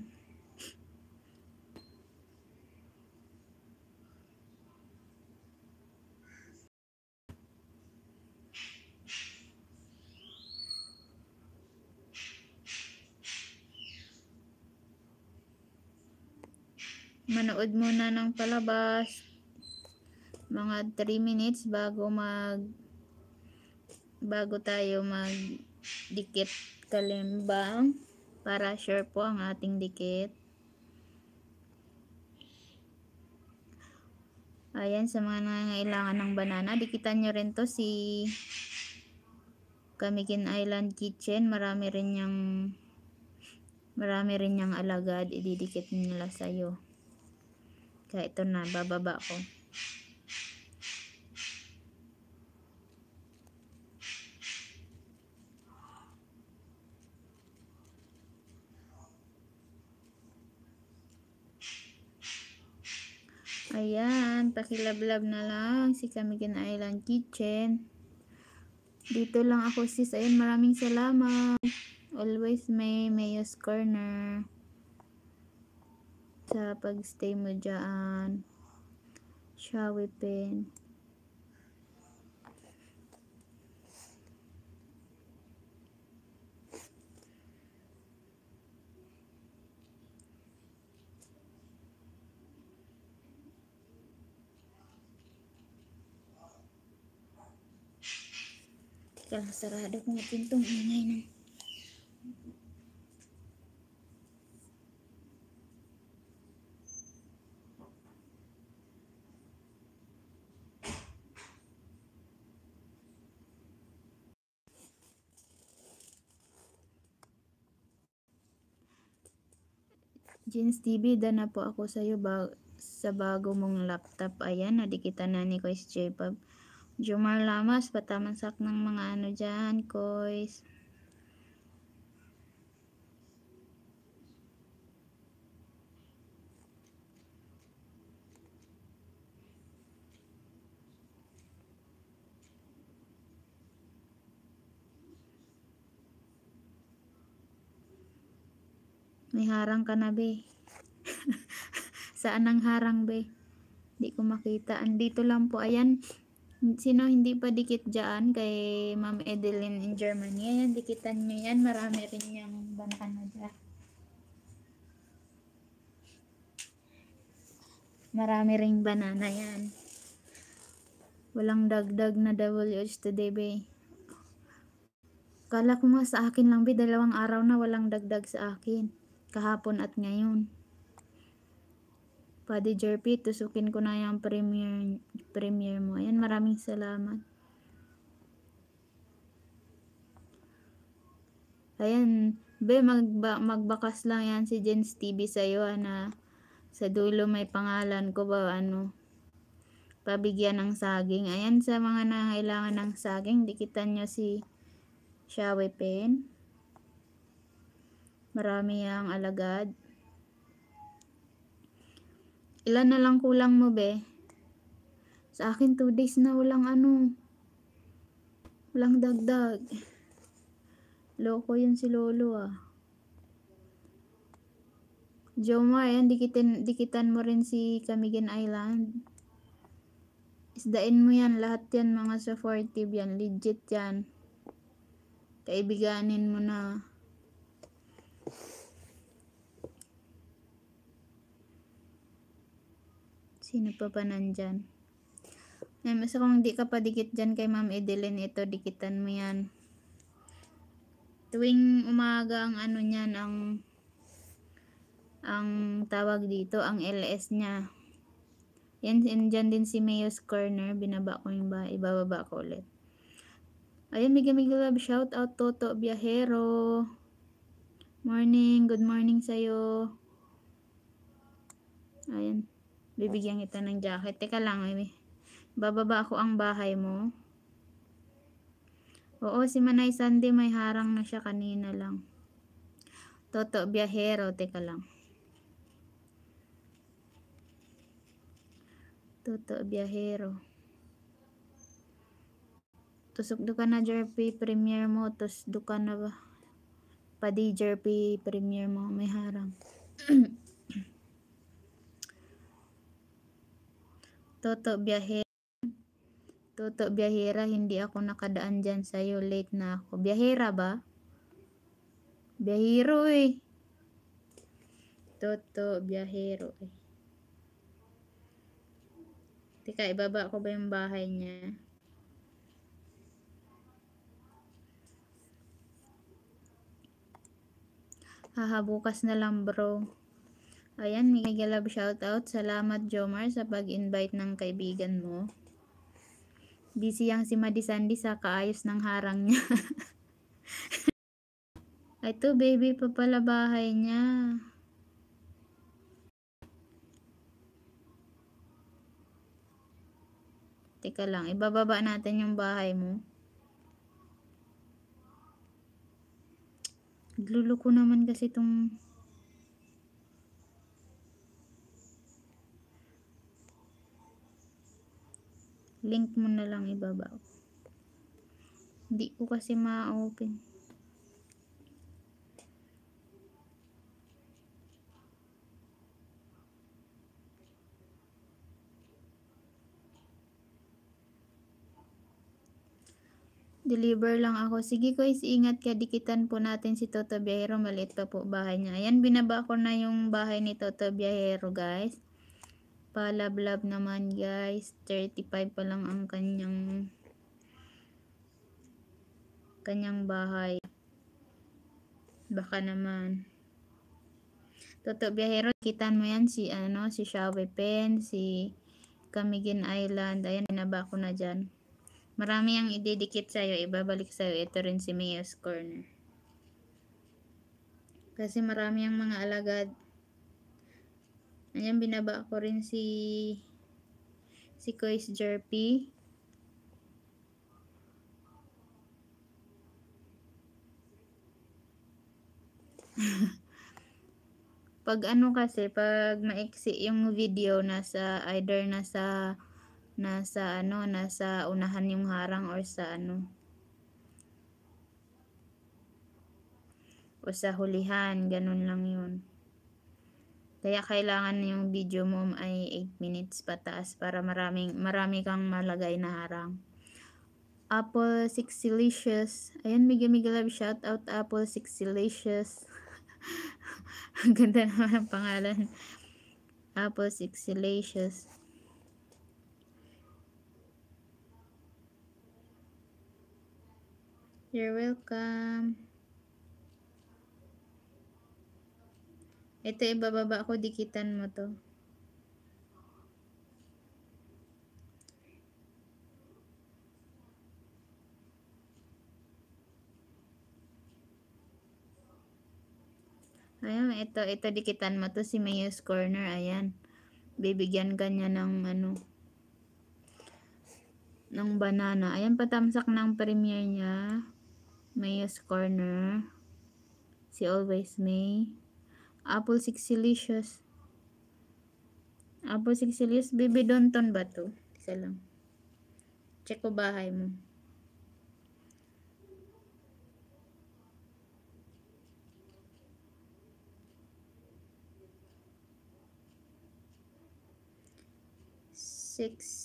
manood muna ng palabas mga 3 minutes bago mag bago tayo mag dikit kalimbang para sure po ang ating dikit ayan sa mga nangangailangan ng banana dikitan nyo rin to si Kamikin Island Kitchen marami rin yung marami rin yung alagad ididikit nila sa'yo kaya ito na, bababa ko. Ayan, pakilablab na lang si Kamigan Island Kitchen. Dito lang ako sis. Ayan, maraming salamat. Always may Mayo's Corner sa pagstay mo dyan. Shawi pin. Kaya sarado ko nga pintong ingay ng Jeans TV, na po ako sa iyo ba sa bago mong laptop. Ayan, nadikitan na ni Kois J-Pub. Jumar Lamas, sak ng mga ano dyan, Kois. May harang ka na, be. [LAUGHS] Saan ang harang, be? Hindi ko makita. Andito lang po. Ayan. Sino hindi pa dikit dyan kay Ma'am Edeline in Germany. Ayan, dikitan nyo yan. Marami rin yung bantan na dyan. Marami ring banana yan. Walang dagdag na WH today, be. Kala ko nga sa akin lang, be. Dalawang araw na walang dagdag sa akin kahapon at ngayon. Pwede Jerpy, tusukin ko na yung premiere, premiere mo. Ayan, maraming salamat. Ayan, be, magba, magbakas lang yan si Jens TV sa'yo, na sa dulo may pangalan ko ba, ano, pabigyan ng saging. Ayan, sa mga nangailangan ng saging, dikitan nyo si Xiaowe Pen. Marami ang alagad. Ilan na lang kulang mo, be? Sa akin, 2 days na walang ano. Walang dagdag. Loko yun si Lolo, ah. Jomar, yan, dikitin, dikitan mo rin si Camigan Island. Isdain mo yan, lahat yan, mga supportive yan. Legit yan. Kaibiganin mo na. Sino pa ba nandyan? Ay, mas kung di ka pa dikit dyan kay Ma'am Edeline, ito, dikitan mo yan. Tuwing umaga ang ano niyan, ang ang tawag dito, ang LS niya. Yan, dyan din si Mayo's Corner. Binaba ko yung ba, ibababa ko ulit. Ayun, Miga Miga Love, shout out Toto Biahero. Morning, good morning sa'yo. Ayun, Bibigyan kita ng jacket. Teka lang, eh. bababa ako ang bahay mo. Oo, si Manay Sandy may harang na siya kanina lang. Toto, biyahero. Teka lang. Toto, biyahero. Tusok do ka na, Jerpy. Premier mo. Tos do ka na ba? Padi, Jerpy. Premier mo. May harang. [CLEARS THROAT] Toto biyahera. Toto biyahera, hindi ako nakadaan dyan sa'yo. Late na ako. Biyahera ba? Biyahero eh. Toto biyahero eh. Teka, ibaba ko ba yung bahay niya? Haha, bukas na lang bro. Ayan, Miguel Love shoutout. Salamat Jomar sa pag-invite ng kaibigan mo. Busy yang si Madisandi sa kaayos ng harang niya. [LAUGHS] Ito baby pa pala bahay niya. Teka lang, ibababa natin yung bahay mo. Nagluluko naman kasi itong link mo na lang ibaba hindi ko kasi ma-open Deliver lang ako. Sige guys, ingat ka. Dikitan po natin si Toto Biyahero. Maliit pa po bahay niya. Ayan, binaba ko na yung bahay ni Toto Biyahero guys palablab naman guys 35 pa lang ang kanyang kanyang bahay baka naman Toto Biyahero, kitan mo yan si ano, si Shawe Pen, si Camigin Island. Ayan, inaba na dyan. Marami ang ididikit sa'yo. Ibabalik sa'yo. Ito rin si Mayo's Corner. Kasi marami ang mga alagad Ayan, binaba ko rin si si Kois Jerpy. [LAUGHS] pag ano kasi, pag maiksi yung video, nasa, either nasa, nasa ano, nasa unahan yung harang or sa ano, o sa hulihan, ganun lang yun. Kaya kailangan yung video mo ay 8 minutes pataas para maraming marami kang malagay na harang. Apple Sixilicious. Ayan, Miguel Miguel Love. Shout out Apple Sixilicious. [LAUGHS] Ang ganda naman ang pangalan. Apple Sixilicious. You're welcome. Ito ibababa ko, dikitan mo to. Ayun, ito, ito dikitan mo to si Mayus Corner, ayan. Bibigyan ka ng ano, ng banana. Ayan, patamsak ng premiere niya. Mayus Corner. Si Always May. Apple sixilicious. Apple sixilicious. Baby Donton ba to? Isa lang. Check ko bahay mo.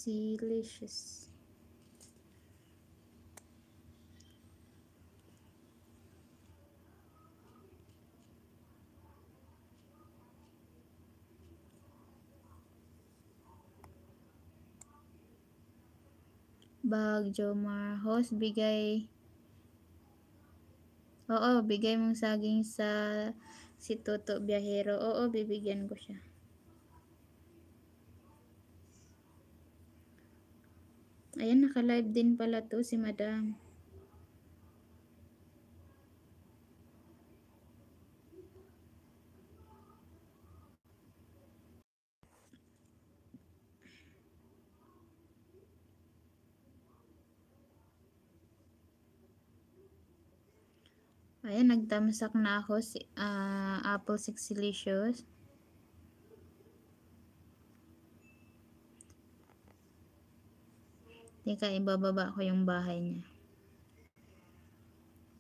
delicious bag, Jomar. Host, bigay. Oo, bigay mong saging sa si Toto Biyahero. Oo, bibigyan ko siya. Ayan, naka-live din pala to si Madam. Ayan, nagtamasak na ako si, uh, apple sexilicious. Teka, ibababa ko yung bahay niya.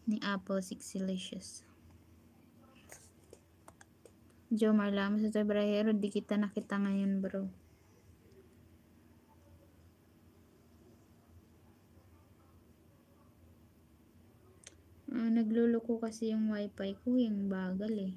Ni apple sexilicious. Jo Marlamos sa Ibrahero, di kita nakita ngayon bro. Uh, ah, nagluluko kasi yung wifi ko, yung bagal eh.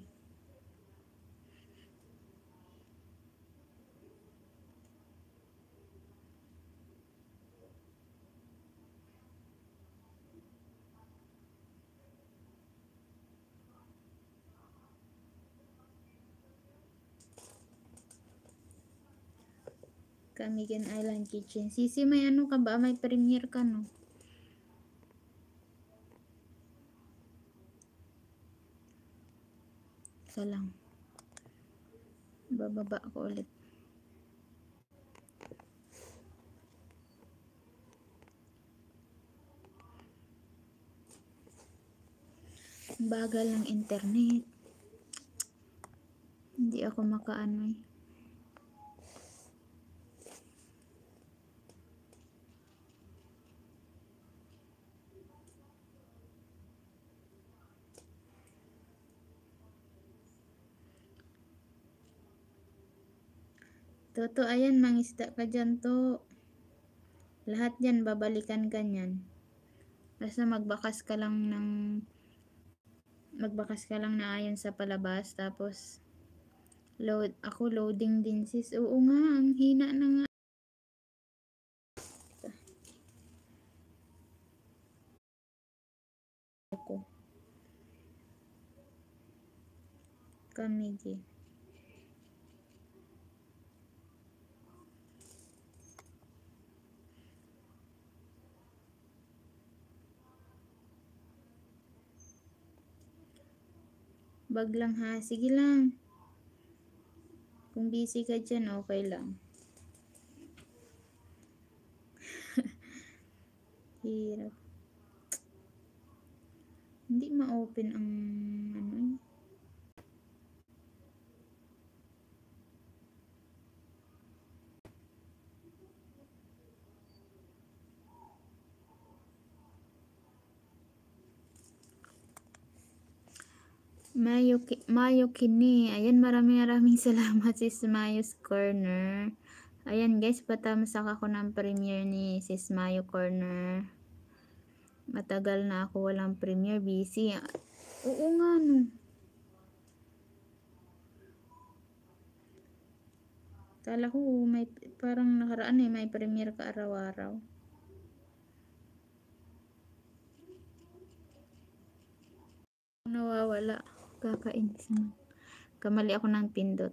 Kamigan Island Kitchen. Sisi, may ano ka ba? May premiere ka, no? isa lang bababa ko ulit bagal ng internet hindi ako makaano eh Toto, ayan, mangisda ka dyan to. Lahat yan, babalikan ka nyan. Basta magbakas ka lang ng magbakas ka lang na ayon sa palabas. Tapos, load, ako loading din sis. Oo nga, ang hina na nga. Ako. Kamigi. Bag lang ha. Sige lang. Kung busy ka dyan, okay lang. [LAUGHS] Hirap. Hindi ma-open ang Mayo, Mayo Kini. Ayan, maraming maraming [LAUGHS] salamat sis Mayo's Corner. Ayan guys, patamasak ako ng premiere ni sis Mayo Corner. Matagal na ako walang premiere. Busy. Oo nga no. Kala ko oh, may, parang nakaraan eh, may premiere ka araw-araw. Nawawala. Kakainis naman. Kamali ako ng pindot.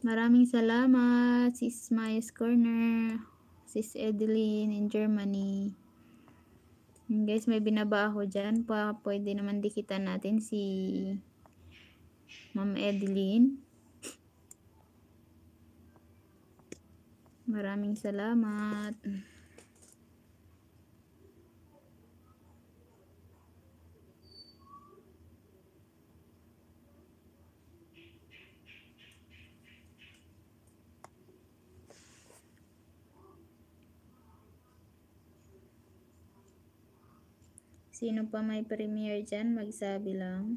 Maraming salamat, Sis Maya's Corner, Sis Edeline in Germany. guys, may binaba ako dyan. Pa, pwede naman dikitan natin si Ma'am Edeline. Maraming salamat. Sino pa may premiere dyan? Magsabi lang.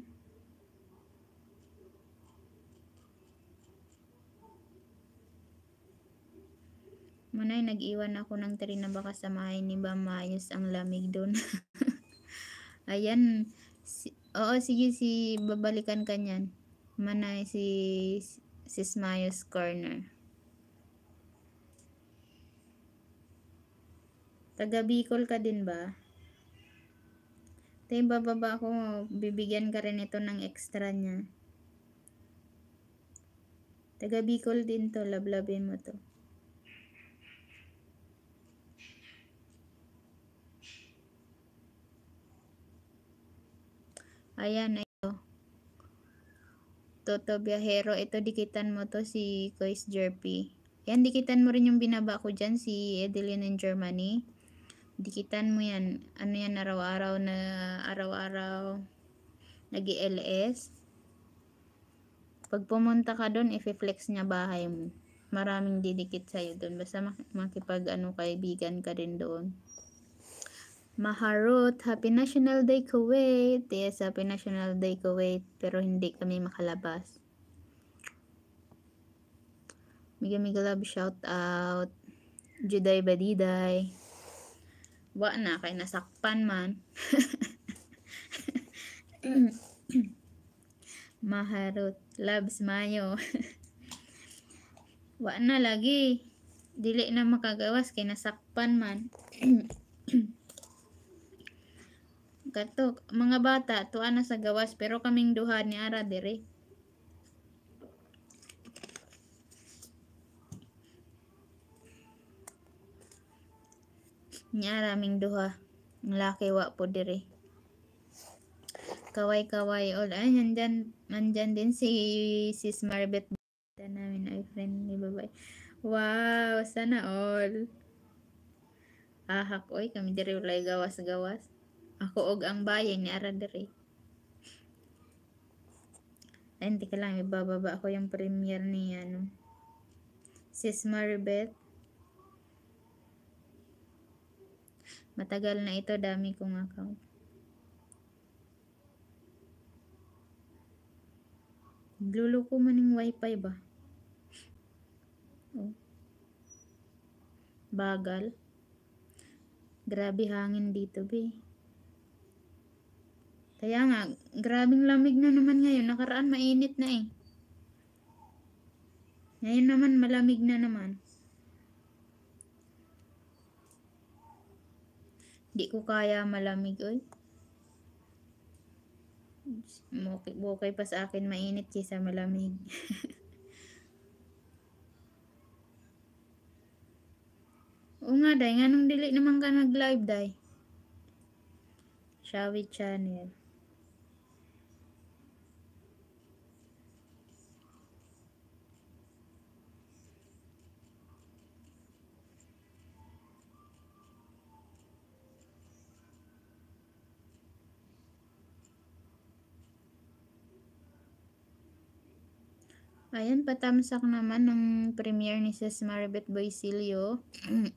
Manay, nag-iwan ako ng tari na baka samahin ni ba maayos ang lamig doon. [LAUGHS] Ayan. Si, oo, sige, si babalikan ka niyan. Manay, si, si Smayos Corner. Taga Bicol ka din ba? Te, bababa ako. Bibigyan ka rin ito ng extra niya. Taga Bicol din to. Lablabin mo to. Ayan, ito. Toto Biyahero. Ito, dikitan mo to si Kois Jerpy. Yan, dikitan mo rin yung binaba ko dyan, si Edeline in Germany. Dikitan mo yan. Ano yan araw-araw na araw-araw nag ls Pag pumunta ka doon, i-flex niya bahay mo. Maraming didikit sa'yo doon. Basta makipag ano kaibigan ka rin doon. Maharot, Happy National Day Kuwait. Yes, Happy National Day Kuwait. Pero hindi kami makalabas. Miga Miga Love, shout out. Juday Badiday wa na kay nasakpan man [LAUGHS] maharot loves mayo [LAUGHS] wa na lagi dili na makagawas kay nasakpan man katok [CLEARS THROAT] mga bata tuwa na sa gawas pero kaming duha ni ara dire Nya raming duha. Ang laki wa po diri. Kaway-kaway all. Ay, nandyan, nandyan din si Sis Marbet. Kita namin ay friend ni babay. Wow, sana all. Ahak, oy, kami diri ulay gawas-gawas. Ako og ang bayan ni Ara diri. Ay, hindi ka lang, ibababa ako yung premiere ni ano. Sis Maribeth. Matagal na ito, dami kong account. Luloko man yung wifi ba? Oh. Bagal. Grabe hangin dito, be. Kaya nga, grabing lamig na naman ngayon. Nakaraan mainit na eh. Ngayon naman malamig na naman. Di ko kaya malamig, oy. Okay, okay pa sa akin mainit kaysa malamig. [LAUGHS] Oo nga, day. Nga nung dili naman ka nag-live, day. Shawi Channel. Ayan, patamsak naman ng premiere ni Sis Maribeth Boisilio. [CLEARS THROAT]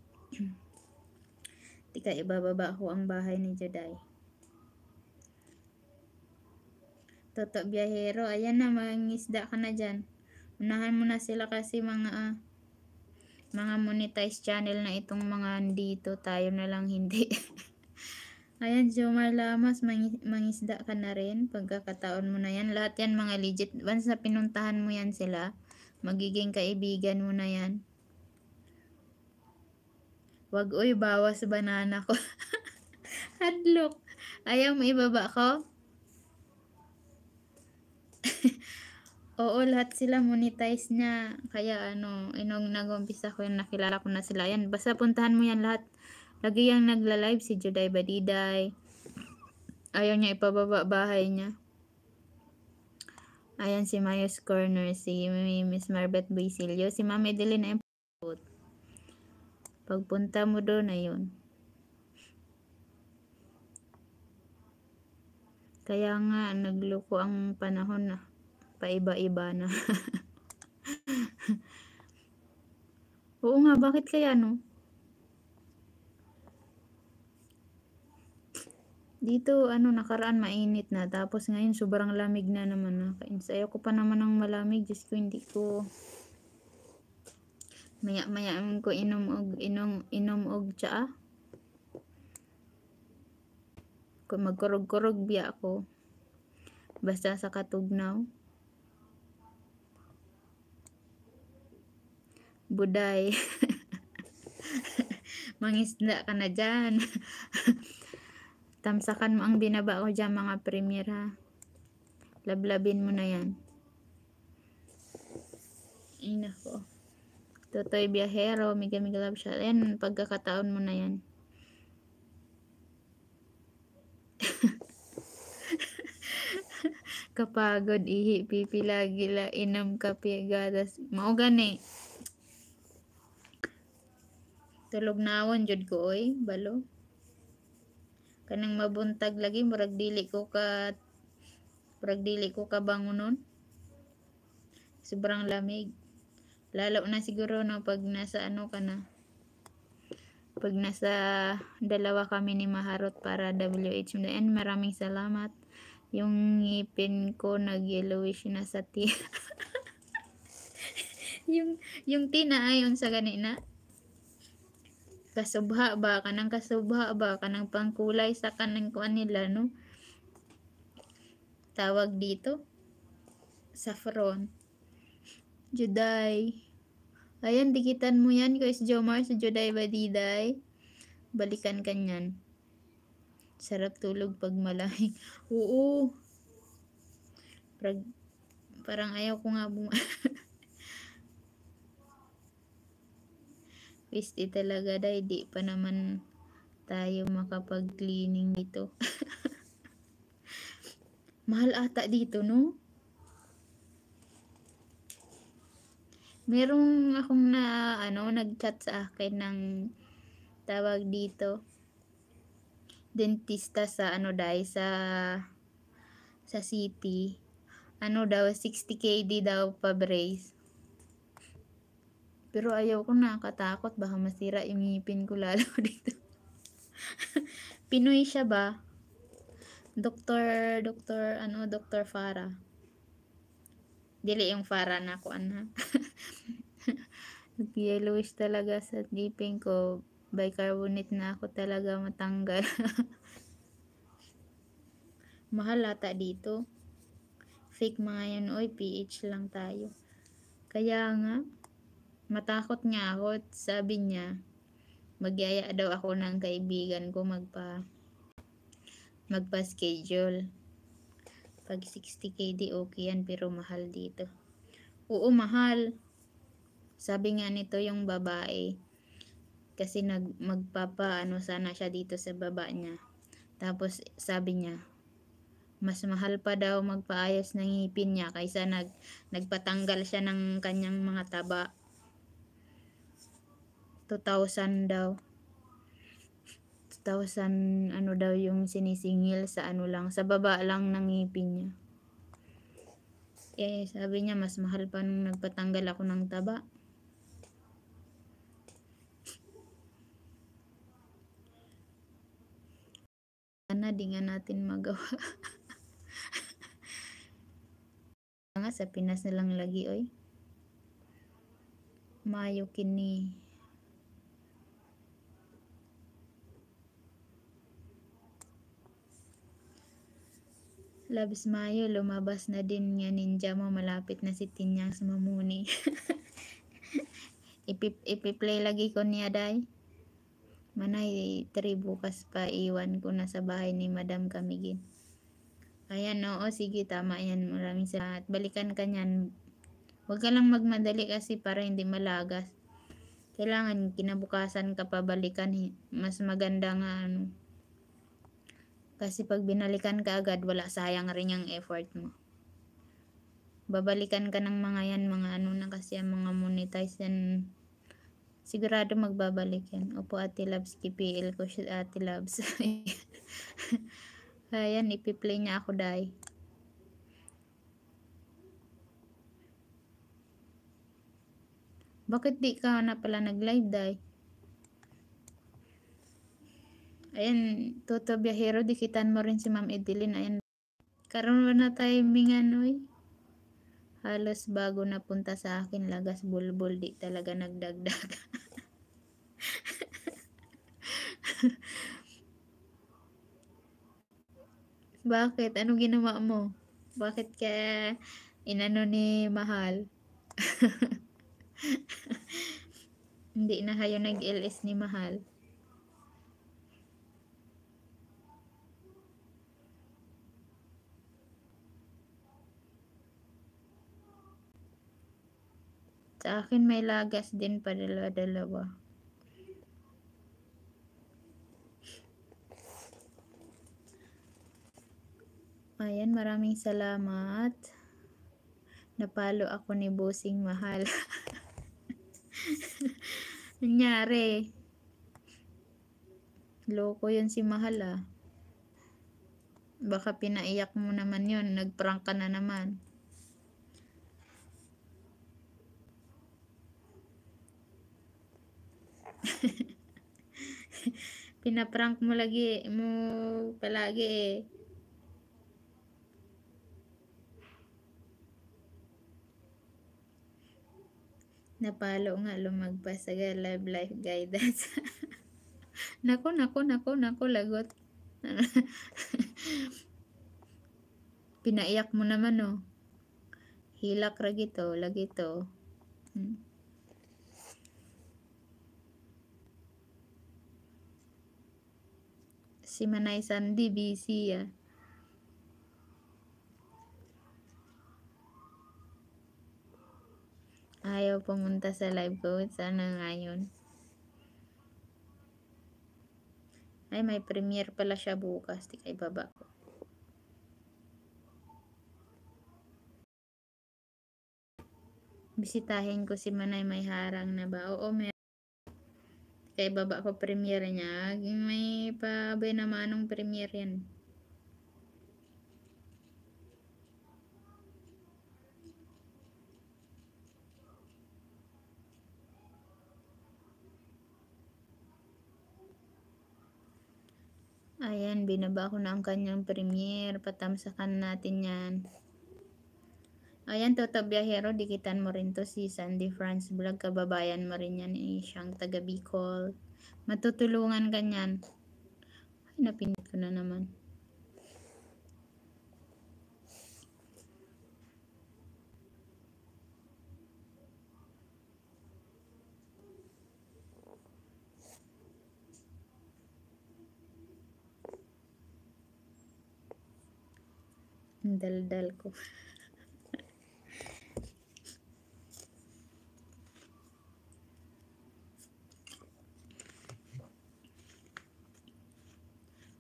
Tika, ibababa ko ang bahay ni Jaday. Toto biyahero. Ayan na, mangisda ka na dyan. Unahan mo na sila kasi mga uh, mga monetized channel na itong mga dito. Tayo na lang hindi. [LAUGHS] Ayan, Jomar Lamas, mangis mangisda ka na rin. Pagkakataon mo na yan. Lahat yan mga legit. Once na pinuntahan mo yan sila, magiging kaibigan mo na yan. Wag uy, bawas banana ko. [LAUGHS] Hadlock. Ayaw mo ibaba ko? [LAUGHS] Oo, lahat sila monetize na. Kaya ano, inong nag-umpisa ko yun, nakilala ko na sila. Yan, basta puntahan mo yan lahat. Lagi yung nagla-live si Juday Badiday. Ayaw niya ipababa bahay niya. Ayan si Mayos Corner, si Miss Marbet Buisilio, si Ma'am Edeline na yung Pagpunta mo doon, ayun. Kaya nga, nagloko ang panahon na. Paiba-iba na. [LAUGHS] Oo nga, bakit kaya no? Dito, ano, nakaraan mainit na. Tapos ngayon, sobrang lamig na naman. Nakainis. Ayaw pa naman ng malamig. just ko, hindi ko maya-maya ko inom og inom inom og tsaa. Kung magkurog-kurog biya ako. Basta sa katugnaw. Buday. [LAUGHS] Mangisda ka na dyan. [LAUGHS] Tamsakan mo ang binaba ko dyan mga premier ha. Lablabin mo na yan. Ay nako. Totoy biyahero, miga miga love shot. Ayan, pagkakataon mo na yan. [LAUGHS] Kapagod, ihi, pipi, lagi la, inam, kape, gadas Mao gani. Tulog na jud ko, oy. Balo kanang mabuntag lagi murag dili ko ka murag dili ko ka bangunon sobrang lamig lalo na siguro no pag nasa ano ka na pag nasa dalawa kami ni Maharot para WHMDN maraming salamat yung ngipin ko nag yellowish na sa tea [LAUGHS] yung yung tea na ayon sa ganina kasubha ba kanang kasubha ba kanang pangkulay sa kanang kanila no tawag dito saffron juday ayan dikitan mo yan guys Jomar sa juday badiday balikan kanyan sarap tulog pag malahing [LAUGHS] oo Prag, parang ayaw ko nga bumalik [LAUGHS] Pisti talaga dahil di pa naman tayo makapag-cleaning dito. [LAUGHS] Mahal ata dito, no? Merong akong na, ano, nag-chat sa akin ng tawag dito. Dentista sa, ano, dahil sa sa city. Ano daw, 60kd daw pa brace. Pero ayaw ko na, nakakatakot. Baka masira yung ngipin ko [LAUGHS] lalo dito. Pinoy siya ba? Doktor, doktor, ano, Doktor Farah dili yung fara na ko ana [LAUGHS] yellowish talaga sa ngipin ko bicarbonate na ako talaga matanggal [LAUGHS] mahal ata dito fake mga yan oy pH lang tayo kaya nga Matakot nga ako, sabi niya. Magyaya daw ako ng kaibigan ko magpa magpa-schedule. Pag 60k di okay yan pero mahal dito. Oo, mahal. Sabi nga nito yung babae kasi nag magpapaano sana siya dito sa baba niya. Tapos sabi niya, mas mahal pa daw magpaayos ng ngipin niya kaysa nag nagpatanggal siya ng kanyang mga taba. 2,000 daw. 2,000 ano daw yung sinisingil sa ano lang, sa baba lang ng ngipin niya. Eh, sabi niya, mas mahal pa nung nagpatanggal ako ng taba. Sana di nga natin magawa. [LAUGHS] nga sa Pinas na lang lagi, oy. Mayo kini. Labis Mayo, lumabas na din nga ninja mo, malapit na si Tinyang sa mamuni. [LAUGHS] Ipip, ipiplay lagi ko niya, day. Manay, three bukas pa, iwan ko na sa bahay ni Madam Kamigin. Ayan, oo, sige, tama yan. Maraming salamat. Balikan ka niyan. Huwag ka lang magmadali kasi para hindi malagas. Kailangan kinabukasan ka pabalikan. Eh. Mas maganda nga, ano, kasi pag binalikan ka agad, wala sayang rin yung effort mo. Babalikan ka ng mga yan, mga ano na kasi ang mga monetize yan. Sigurado magbabalik yan. Opo, Ate Labs, KPL ko si Ate Labs. [LAUGHS] Ayan, ipiplay niya ako Dai. Bakit di ka na pala nag-live, Dai? Ayan, Toto Biyahero, dikitan mo rin si Ma'am Edeline. Ayan, karoon na tayo minganoy. Halos bago na punta sa akin, lagas bulbul, di talaga nagdagdag. [LAUGHS] Bakit? Ano ginawa mo? Bakit ka inano ni Mahal? [LAUGHS] Hindi na kayo nag-LS ni Mahal. Sa akin may lagas din pa dalawa-dalawa. Ayan, maraming salamat. Napalo ako ni Bossing Mahal. [LAUGHS] Nangyari. Loko yun si Mahal ah. Baka pinaiyak mo naman yun. Nagprank ka na naman. [LAUGHS] Pinaprank mo lagi mo palagi eh. Napalo nga lumagpas sa live life guidance. nako, [LAUGHS] nako, nako, nako, lagot. [LAUGHS] Pinaiyak mo naman oh. Hilak ragito, lagito. Hmm. si Manay Sandy busy ah. Ayaw pumunta sa live ko. Sana ngayon. yun. Ay, may premiere pala siya bukas. Di kay baba ko. Bisitahin ko si Manay May Harang na ba? Oo, meron kay baba pa premiere niya. May pa pabay naman ng premiere yan. Ayan, binaba ko na ang kanyang premiere. Patamsakan natin yan. Ayan, Toto Biyahero, dikitan mo rin to si Sandy France Vlog. Kababayan mo rin yan, eh, siyang taga Bicol. Matutulungan ganyan. Ay, napindot ko na naman. Ang daldal ko.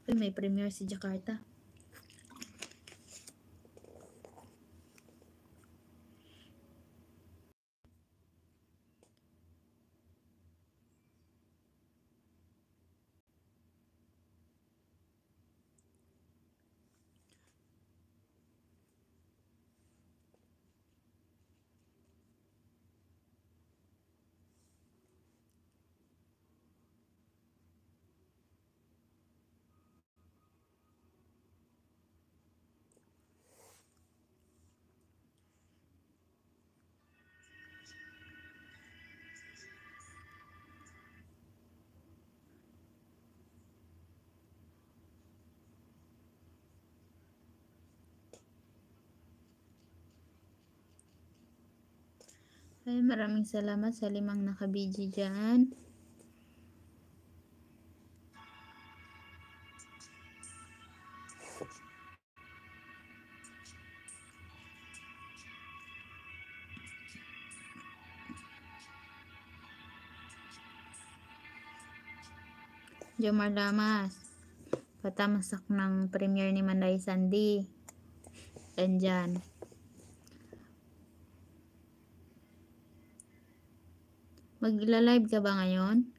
Uy, may premiere si Jakarta. Ay, maraming salamat sa limang nakabidyo dyan. Jomar Damas. Patamasak ng premiere ni Manday Sandy. Andyan. Magla-live ka ba ngayon?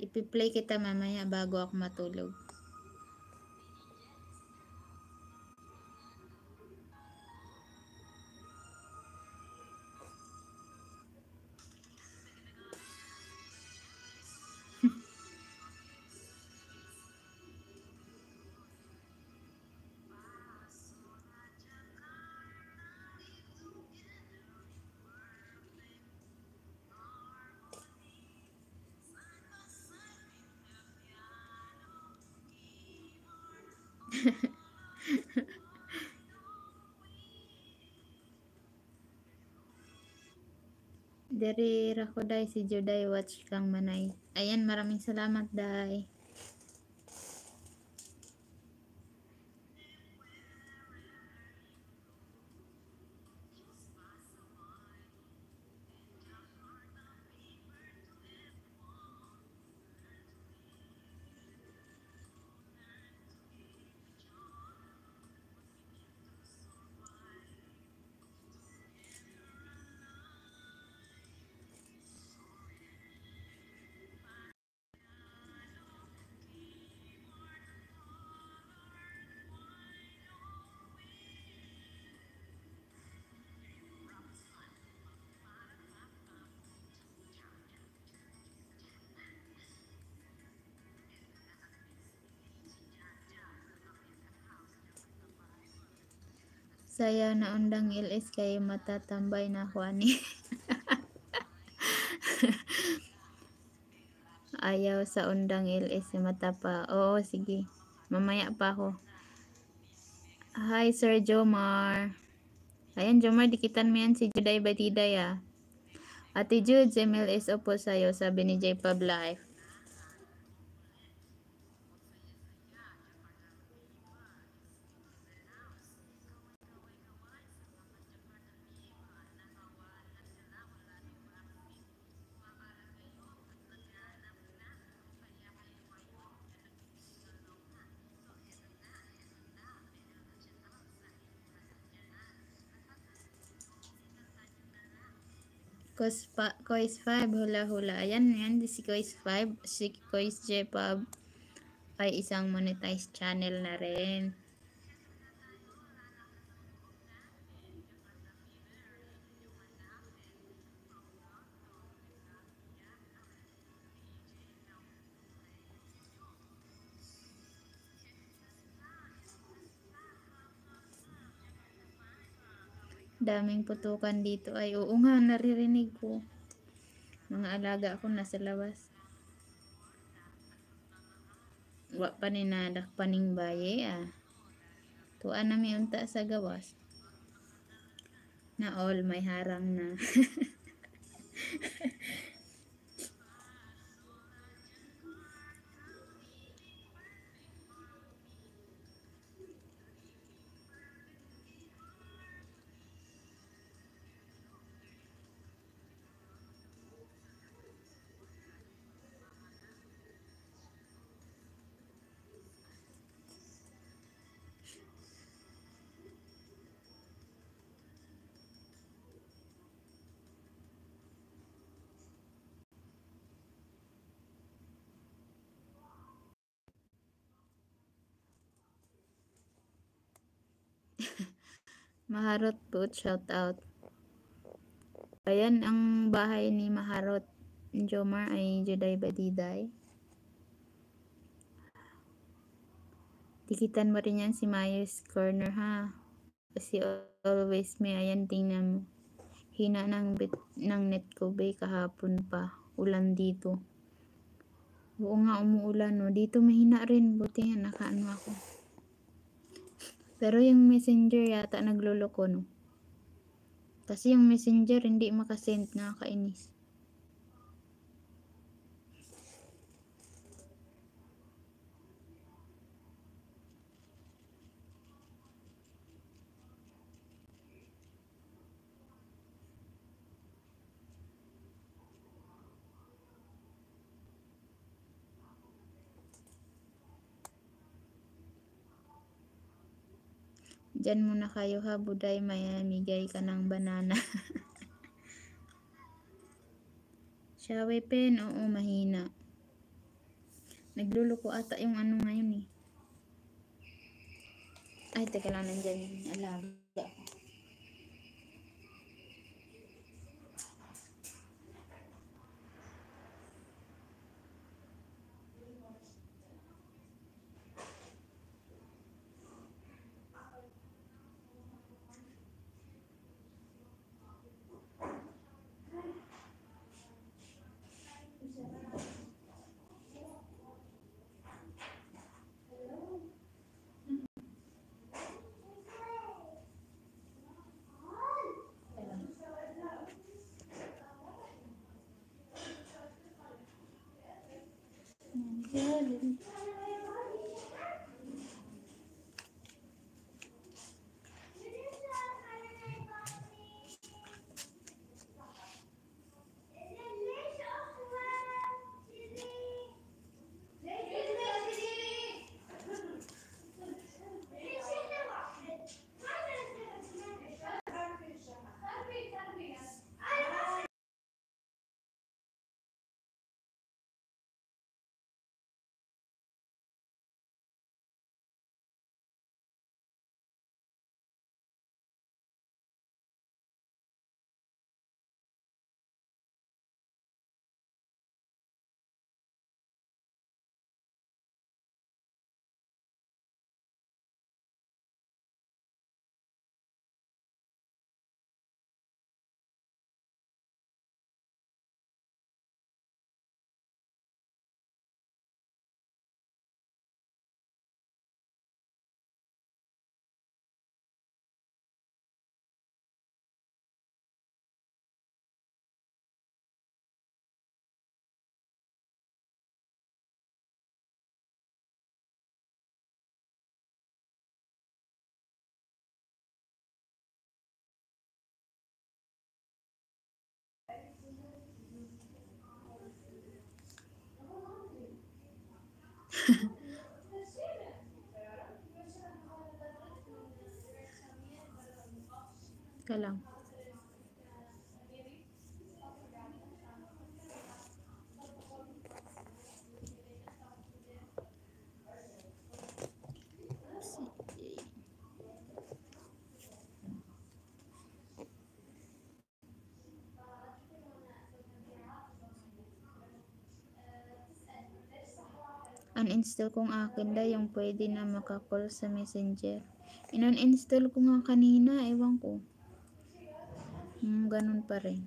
Ipi-play kita mamaya bago ako matulog. Dari Rakoday si Joday Watch kang Manay. Ayan, maraming salamat, Day. Saya na undang LS kay matatambay na ako ani. [LAUGHS] Ayaw sa undang LS eh, mata pa. Oo, sige. Mamaya pa ako. Hi, Sir Jomar. Ayan, Jomar, dikitan mo yan si Juday Batiday ah. Ate Jude, MLS opo sa'yo, sabi ni J. Pub Life. Quiz, pa, quiz 5, hula-hula. Ayan, yan. Si Quiz 5, si Quiz J-Pub ay isang monetized channel na rin. daming putukan dito ay oo nga naririnig ko mga alaga ko nasa labas wa pa ni paning baye ah tuan na may unta sa gawas na all may harang na [LAUGHS] Maharot po, shout out. Ayan ang bahay ni Maharot. Jomar ay Juday Badiday. Tikitan mo rin yan si Myers Corner ha. Kasi always may ayan tingnan mo. Hina ng, bit, ng net ko bay kahapon pa. Ulan dito. Oo nga umuulan no. Oh. Dito mahina rin. Buti nga nakaano ako. Pero yung messenger yata nagluloko no. Kasi yung messenger hindi makasend, nakakainis. Diyan muna kayo ha, Buday. May migay ka ng banana. Shawe [LAUGHS] pen. Oo, mahina. Nagluluko ata yung ano ngayon eh. Ay, teka lang. Nandyan yung alam. Ka ininstall kong akin da yung pwede na makakall sa messenger ininstall ko nga kanina ewan ko hmm, ganun pa rin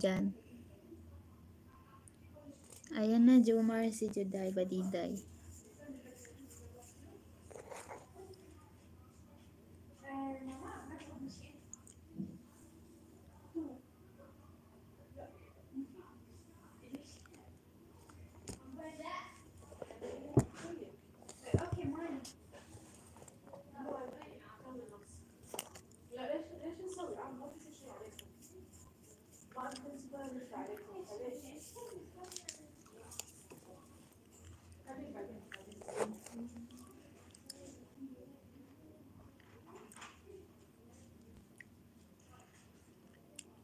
Diyan. Ayan na, Jomar, si Juday Badiday.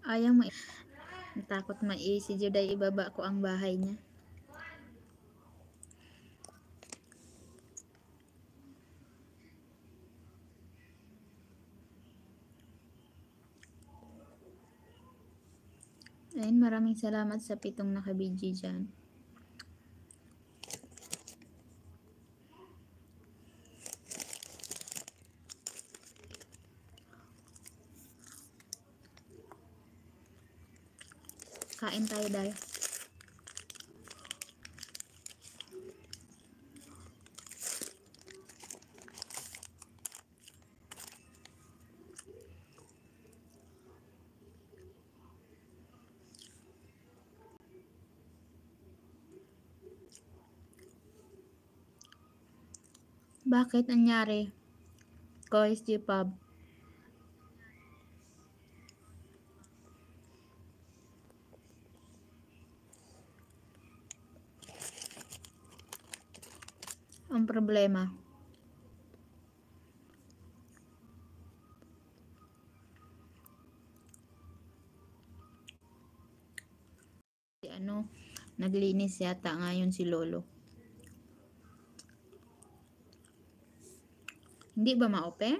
ayaw mo natakot mai si Juday ibaba ko ang bahay niya Ayun, maraming salamat sa pitong nakabiji dyan. Kain tayo dahil. Bakit? Anyari? Ko is G-Pub. problema. Si ano, naglinis yata ngayon si Lolo. Hindi ba ma-open?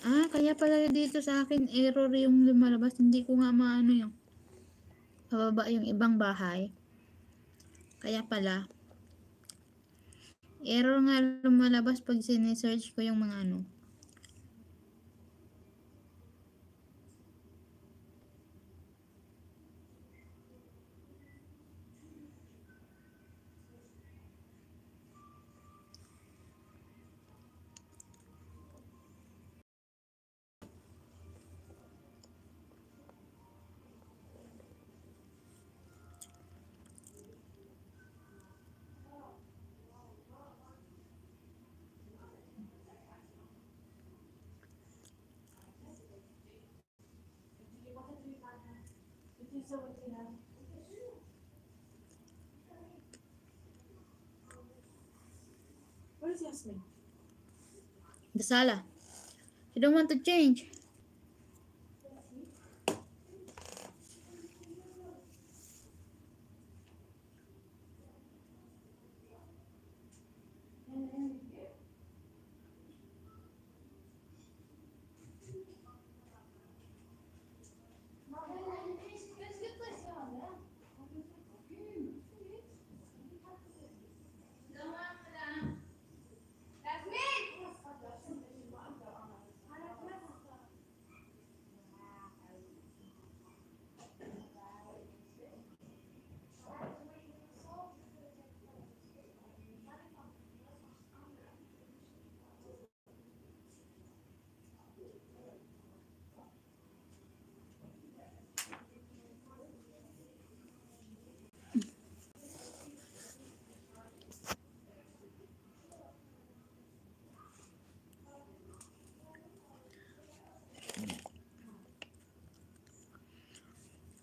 Ah, kaya pala dito sa akin error yung lumalabas. Hindi ko nga maano yung pababa yung ibang bahay. Kaya pala, Error nga lumalabas pag sinesearch ko yung mga ano. the sala. You don't want to change.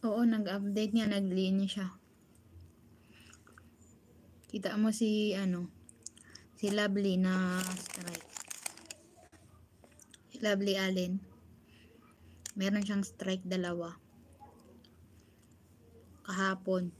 Oo, nag-update niya, nag naglinis siya. Kita mo si, ano, si Lovely na strike. Si Lovely Allen. Meron siyang strike dalawa. Kahapon.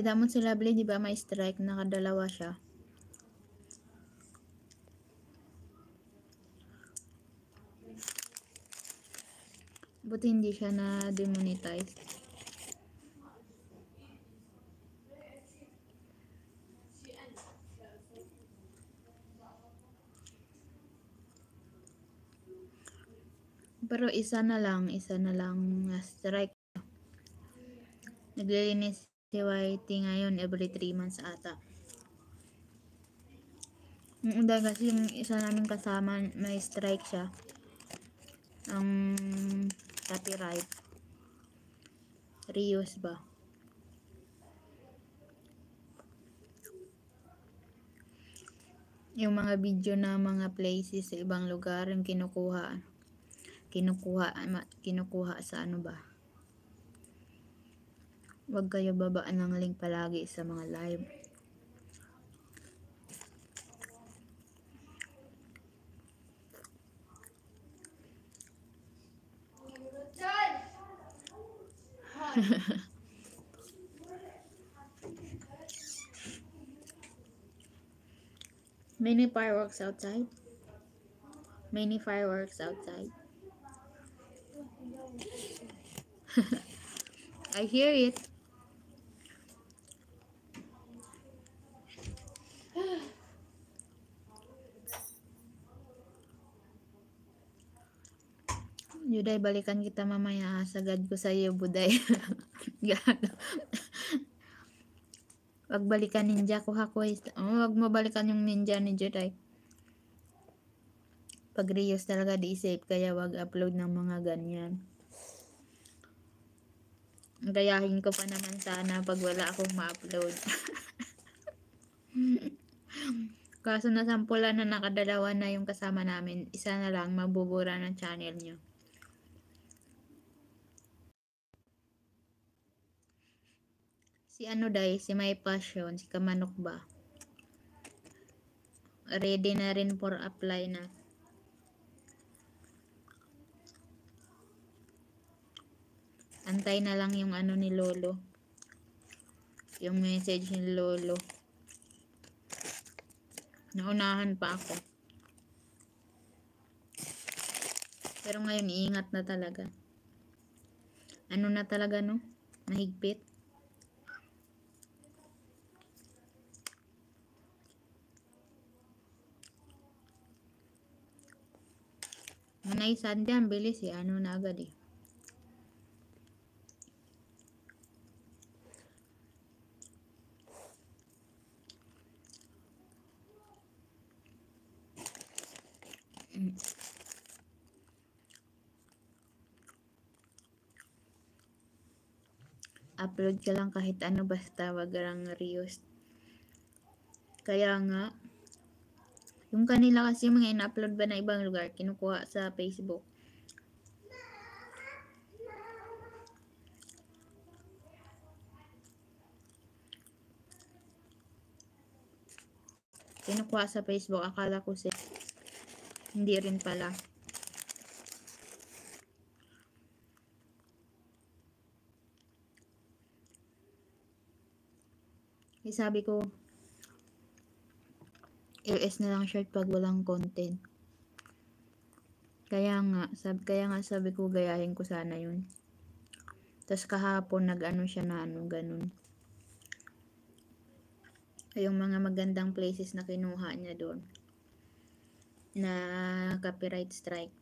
Kita mo si Lovely, di ba may strike? Nakadalawa siya. Buti hindi siya na demonetize. Pero isa na lang, isa na lang strike. Naglilinis TYT ngayon every 3 months ata. Mm, dahil kasi yung isa namin kasama may strike siya. Ang um, copyright. Reuse ba? Yung mga video na mga places sa ibang lugar yung kinukuha. Kinukuha, kinukuha sa ano ba? Huwag kayo babaan ng link palagi sa mga live. [LAUGHS] Many fireworks outside. Many fireworks outside. [LAUGHS] I hear it. Juday, balikan kita mamaya. Sagad ko sa iyo, Buday. [LAUGHS] wag balikan ninja ko ha ko. Oh, wag mo balikan yung ninja ni Juday. Pag reuse talaga di save kaya wag upload ng mga ganyan. Gayahin ko pa naman sana pag wala akong ma-upload. [LAUGHS] Kaso nasampulan na nakadalawa na yung kasama namin. Isa na lang, mabubura ng channel nyo. Si ano dai, Si May Passion. Si Kamanok ba? Ready na rin for apply na. Antay na lang yung ano ni Lolo. Yung message ni Lolo. Naunahan pa ako. Pero ngayon, iingat na talaga. Ano na talaga, no? Mahigpit. Nanaisan din. Bilis eh. Ano na agad eh. Upload ka lang kahit ano basta wag lang reuse. Kaya nga, yung kanila kasi yung mga in-upload ba na ibang lugar, kinukuha sa Facebook. Kinukuha sa Facebook. Akala ko si hindi rin pala. Eh, sabi ko, US na lang short pag walang content. Kaya nga, sab kaya nga sabi ko gayahin ko sana yun. Tapos kahapon nag-ano siya na ano, ganun. Yung mga magandang places na kinuha niya doon na copyright strike.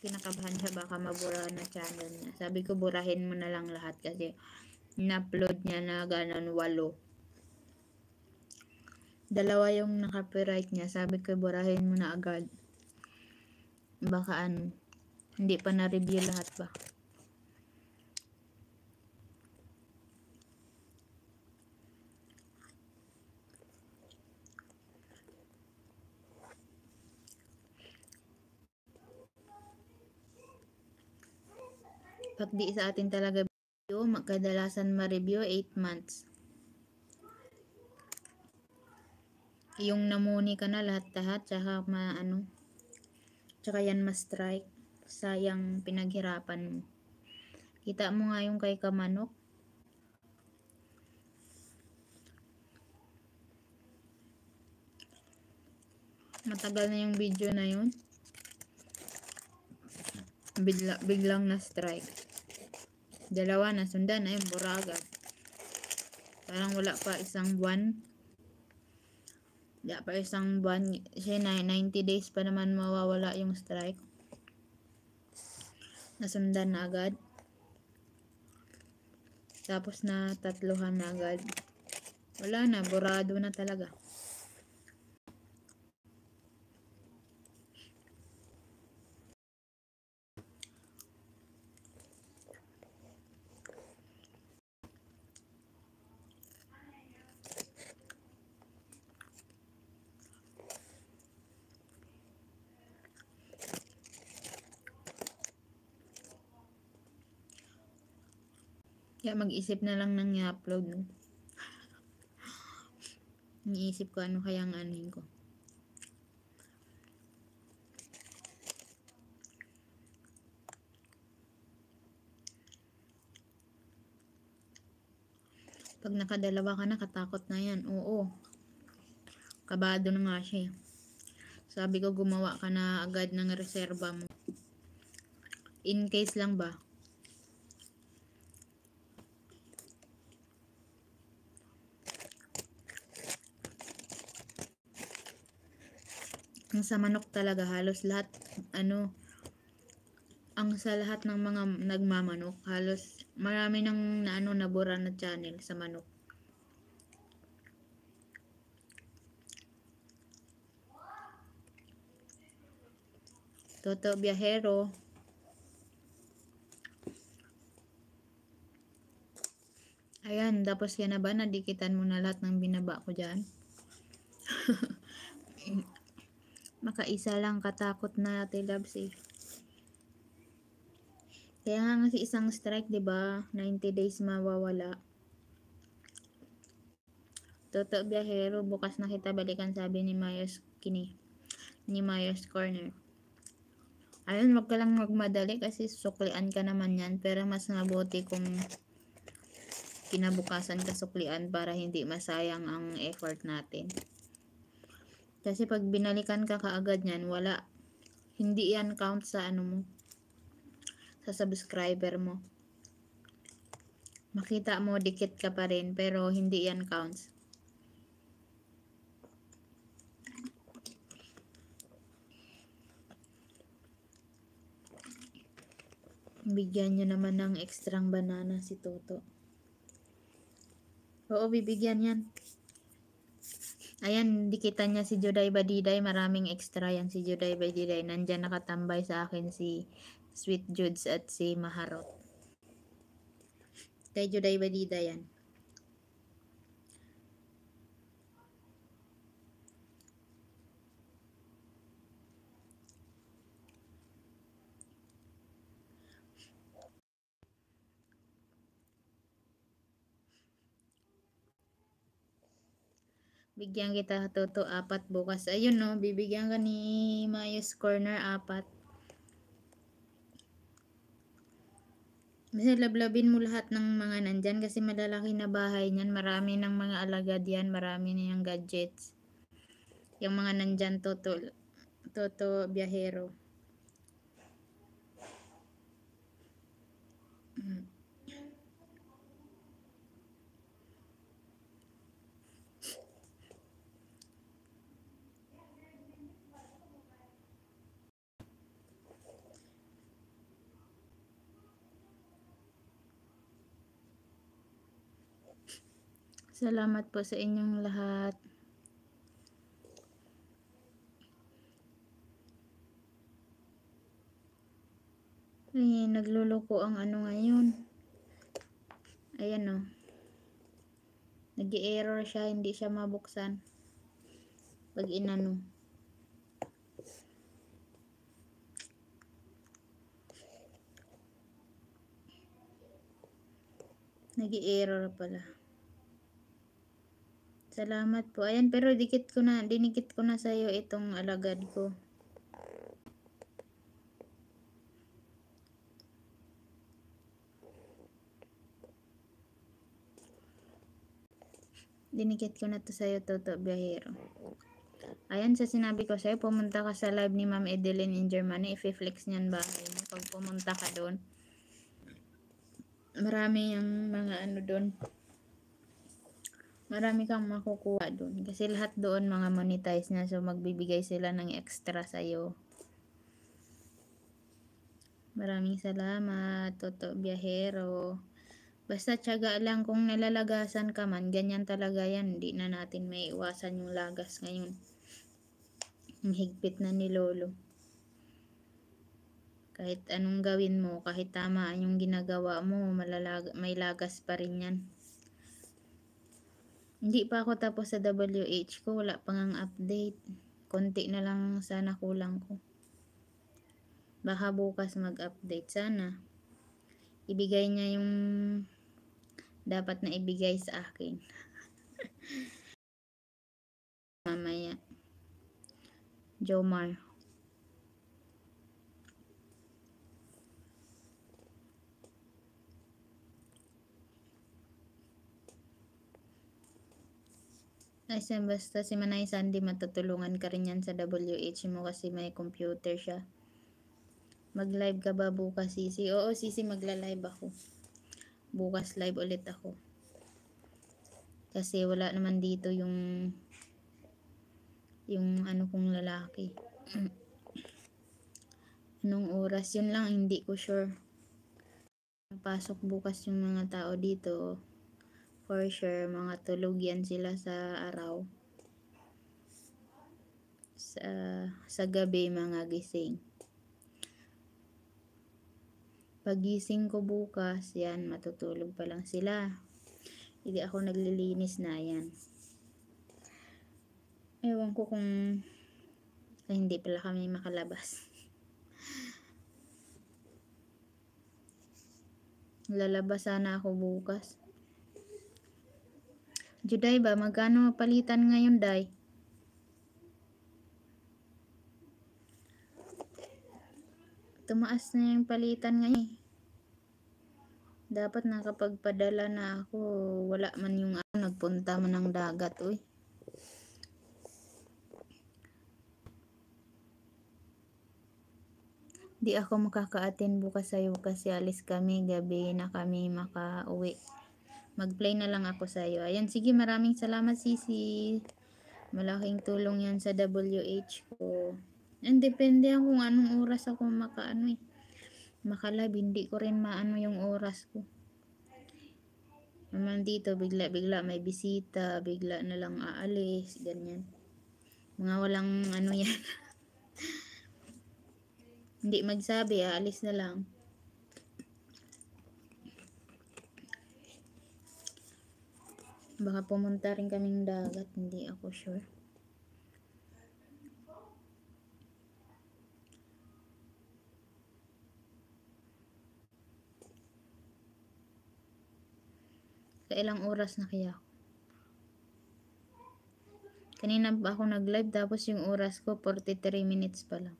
Kinakabahan siya baka mabura na channel niya. Sabi ko burahin mo na lang lahat kasi na upload niya na ganun walo. Dalawa yung naka copyright niya. Sabi ko, burahin mo na agad. Baka ano, hindi pa na-review lahat ba. pag di sa atin talaga Kadalasan ma-review 8 months. Yung namuni ka na lahat-lahat, tsaka maano, tsaka yan ma-strike. Sayang pinaghirapan mo. Kita mo nga yung kay Kamanok. Matagal na yung video na yun. Bigla, biglang na-strike. Dalawa na sundan ay Boracay. Parang wala pa isang buwan. Wala pa isang buwan. Siya 90 days pa naman mawawala yung strike. Nasundan na agad. Tapos na tatlohan na agad. Wala na, Burado na talaga. Kaya mag-isip na lang nang i-upload. No? Iniisip ko ano kaya ang anuhin ko. Pag nakadalawa ka na, katakot na yan. Oo. Kabado na nga siya. Eh. Sabi ko, gumawa ka na agad ng reserva mo. In case lang ba? sa manok talaga halos lahat ano ang sa lahat ng mga nagmamanok halos marami nang na, ano nabura na channel sa manok Toto Biyahero Ayan, tapos yan na ba? Nadikitan mo na lahat ng binaba ko dyan. [LAUGHS] makaisa lang katakot na natin loves eh. Kaya nga kasi isang strike, 'di ba? 90 days mawawala. Totoo biyahero, bukas na kita balikan sabi ni Mayos kini ni Mayos Corner. Ayun, wag ka lang magmadali kasi suklian ka naman yan. Pero mas mabuti kung kinabukasan ka suklian para hindi masayang ang effort natin. Kasi pag binalikan ka kaagad niyan, wala. Hindi yan count sa ano mo. Sa subscriber mo. Makita mo, dikit ka pa rin. Pero hindi yan counts. Bigyan nyo naman ng ekstrang banana si Toto. Oo, bibigyan yan. Ayan, dikita niya si Juday Badiday. Maraming extra yan si Juday Badiday. Nandyan nakatambay sa akin si Sweet Judes at si Maharot. Kay Juday Badiday yan. Bigyan kita toto apat bukas. Ayun no, bibigyan ka ni Mayos Corner apat. Kasi lablabin mo lahat ng mga nandyan kasi malalaki na bahay niyan. Marami ng mga alagad yan. Marami na yung gadgets. Yung mga nandyan, toto, toto biyahero. Mm. Salamat po sa inyong lahat. Ay, nagluluko ang ano ngayon. Ayan o. Oh. nag error siya, hindi siya mabuksan. Pag inano. nag error pala. Salamat po. Ayan, pero dikit ko na, dinikit ko na sa iyo itong alagad ko. Dinikit ko na to sa iyo, Toto Biyahero. Ayan, sa sinabi ko sa'yo, pumunta ka sa live ni Ma'am Edeline in Germany. I-flex niyan ba? pag pumunta ka doon. Marami yung mga ano doon marami kang makukuha doon. Kasi lahat doon mga monetize na. So, magbibigay sila ng extra sa iyo Maraming salamat, Toto Biyahero. Basta tiyaga lang kung nalalagasan ka man, ganyan talaga yan. Hindi na natin maiiwasan yung lagas ngayon. Ang higpit na ni Lolo. Kahit anong gawin mo, kahit tama yung ginagawa mo, malalaga, may lagas pa rin yan. Hindi pa ako tapos sa WH ko. Wala pang ang update. Konti na lang sana kulang ko. Baka bukas mag-update sana. Ibigay niya yung dapat na ibigay sa akin. [LAUGHS] Mamaya. Jomar. Kasi basta si Manay Sandy matutulungan ka rin yan sa WH mo kasi may computer siya. Mag-live ka ba bukas, Sisi? Oo, Sisi, magla-live ako. Bukas live ulit ako. Kasi wala naman dito yung yung ano kong lalaki. [CLEARS THROAT] Anong oras? Yun lang, hindi ko sure. Pasok bukas yung mga tao dito. For sure, mga tulog yan sila sa araw. Sa, sa gabi, mga gising. Pagising ko bukas, yan, matutulog pa lang sila. Hindi ako naglilinis na yan. Ewan ko kung ay, hindi pala kami makalabas. [LAUGHS] Lalabas sana ako bukas. Juday ba, magkano mapalitan ngayon, Day? Tumaas na yung palitan ngayon. Eh. Dapat nakapagpadala na ako. Wala man yung ano, nagpunta man ng dagat, uy. Di ako makaka-attend bukas sa'yo kasi alis kami. Gabi na kami makauwi. Mag-play na lang ako sa iyo. Ayan, sige, maraming salamat, Sisi. Malaking tulong yan sa WH ko. And depende kung anong oras ako makaano eh. Makalab, hindi ko rin maano yung oras ko. Naman dito, bigla-bigla may bisita, bigla na lang aalis, ganyan. Mga walang ano yan. [LAUGHS] hindi magsabi, aalis na lang. Baka pumunta rin kaming dagat, hindi ako sure. Kailang oras na kaya ako? Kanina pa ako nag-live tapos yung oras ko 43 minutes pa lang.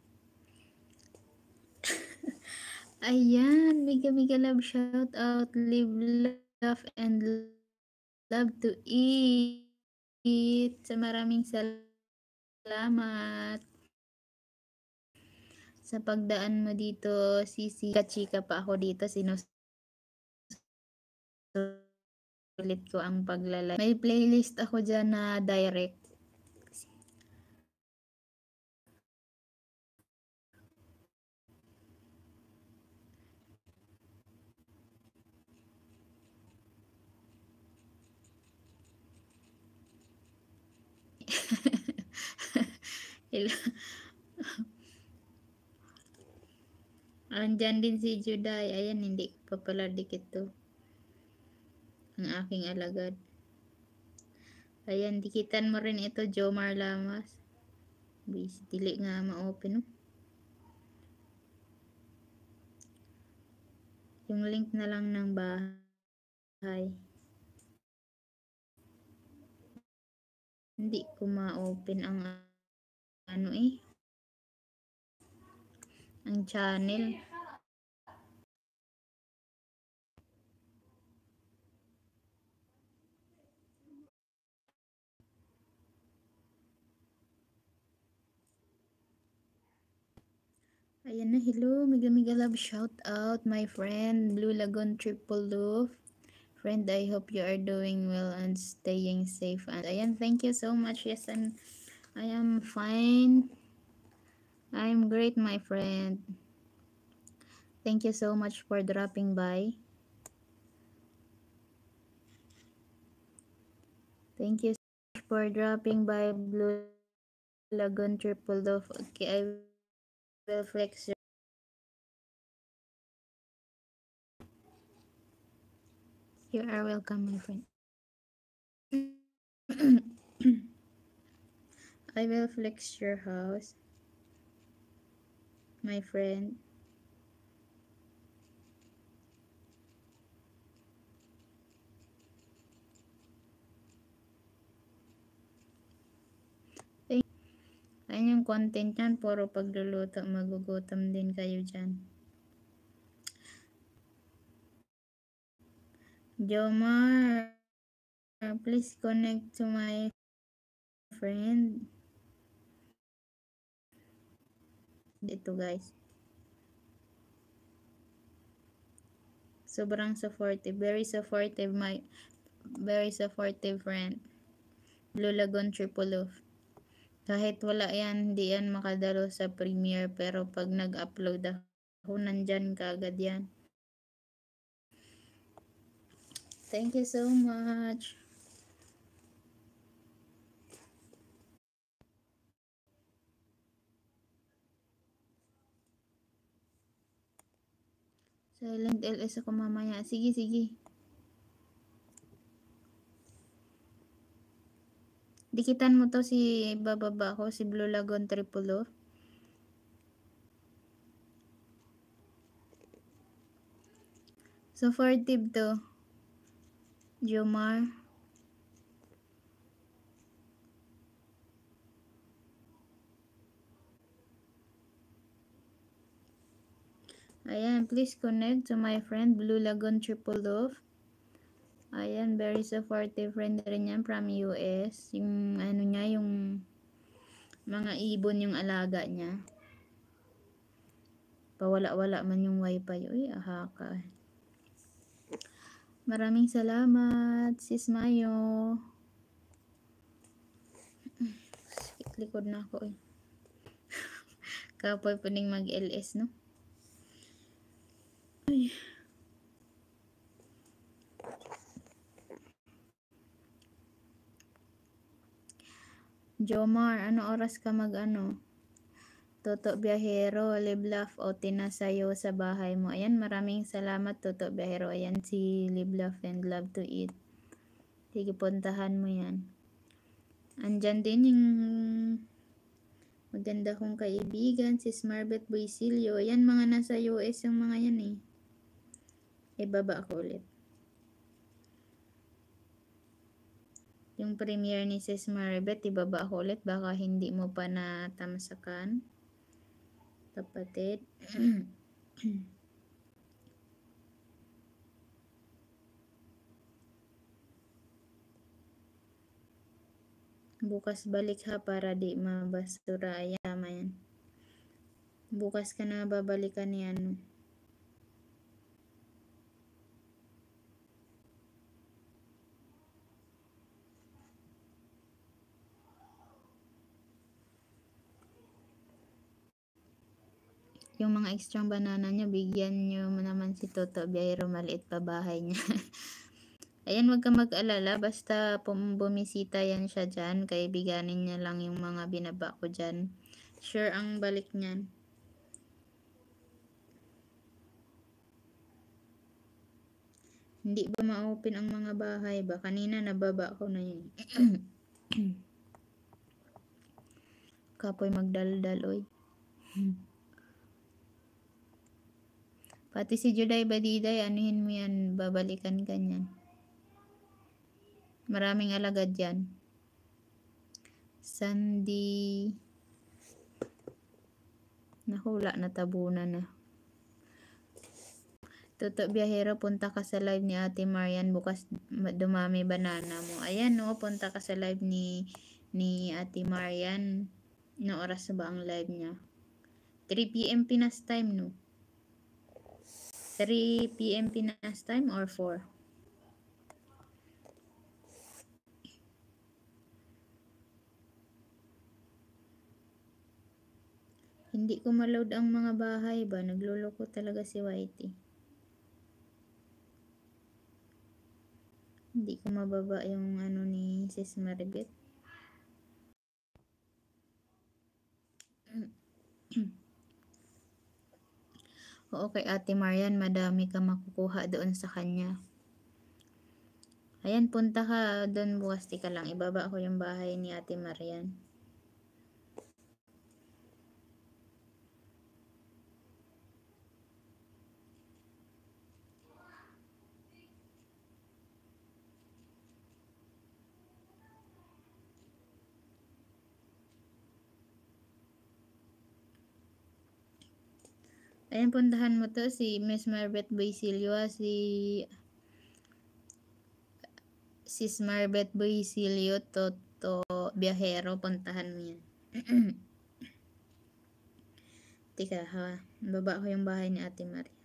[LAUGHS] Ayan, biga-biga love shout out, live, love and love. Love to eat. Sa maraming salamat sa pagdaan mo dito, sisi chika pa ako dito, sinusulit ko ang paglalay. May playlist ako dyan na direct. sila. Andyan din si Juday. Ayan, hindi pa pala dikit to. Ang aking alagad. Ayan, dikitan mo rin ito, Jomar Lamas. Busy, dili nga ma-open. Oh. Yung link na lang ng bahay. Hindi ko ma-open ang ano eh ang channel Ayan na, hello. Mega love shout out my friend Blue Lagoon Triple Loof. Friend, I hope you are doing well and staying safe. And ayan, thank you so much. Yes, I'm I am fine. I am great, my friend. Thank you so much for dropping by. Thank you so much for dropping by Blue Lagoon Triple Dove. Okay, I will flex your You are welcome, my friend. [CLEARS THROAT] I will flex your house, my friend. Ayan yung content yan, puro pagluluto, magugutom din kayo dyan. Jomar, please connect to my friend. dito guys. Sobrang supportive. Very supportive my very supportive friend. Blue Lagoon Triple Loof. Kahit wala yan, hindi yan makadalo sa premiere pero pag nag-upload ako, nandyan kaagad yan. Thank you so much. Silent LS ako mamaya. Sige, sige. Dikitan mo to si bababa ko, si Blue Lagoon Tripulo. So, for tip to, Jomar. Ayan, please connect to my friend Blue Lagoon Triple Tripolov. Ayan, very supportive friend rin yan from US. Yung ano niya, yung mga ibon yung alaga niya. Pawala-wala man yung wifi. Uy, aha ka. Maraming salamat, sis Mayo. Sikit likod na ako eh. [LAUGHS] Kapoy puning mag-LS, no? Jomar, ano oras ka mag-ano? Toto Biyahero, Liblaf o Tinasayo sa bahay mo. Ayan, maraming salamat Toto Biyahero. Ayan si Liblaf and Love to Eat. Sige, puntahan mo yan. Andyan din yung maganda kong kaibigan, si Smarbet Boisilio. Ayan, mga nasa US yung mga yan eh ibaba ko ulit. Yung premiere ni Sis Maribet, ibaba ko ulit. Baka hindi mo pa natamsakan. Kapatid. [CLEARS THROAT] Bukas balik ha para di mabasura. Ayan, yan. Bukas ka na babalikan ni ano. yung mga extra banana niya, bigyan nyo naman si Toto Biyayro, maliit pa bahay niya. [LAUGHS] Ayan, wag ka mag-alala, basta bumisita yan siya dyan, kaibiganin niya lang yung mga binaba ko dyan. Sure ang balik niyan. Hindi ba ma-open ang mga bahay ba? Kanina nababa ko na yun. [COUGHS] Kapoy magdaldal, oy. [LAUGHS] Pati si Juday Badiday, anuhin mo yan, babalikan ka niyan. Maraming alagad yan. Sandy. Nahula na tabunan na. Toto biyahero, punta ka sa live ni Ate Marian. Bukas dumami banana mo. Ayan no, punta ka sa live ni, ni Ate Marian. No oras ba ang live niya? 3 p.m. Pinas time no. 3 p.m. Pinas time or 4? Hindi ko maload ang mga bahay ba? Nagluloko talaga si Whitey. Hindi ko mababa yung ano ni Sis Maribet. [CLEARS THROAT] Hmm. [CLEARS THROAT] Oo kay Ate Marian, madami ka makukuha doon sa kanya. Ayan, punta ka doon bukas. Tika lang, ibaba ko yung bahay ni Ate Marian. Ayan, pundahan mo to si Miss Marbet Boysilio, ah, si si Marbet to to Biyahero, puntahan mo yan. Tika, [CLEARS THROAT] ha? Baba ko yung bahay ni Ate Marie.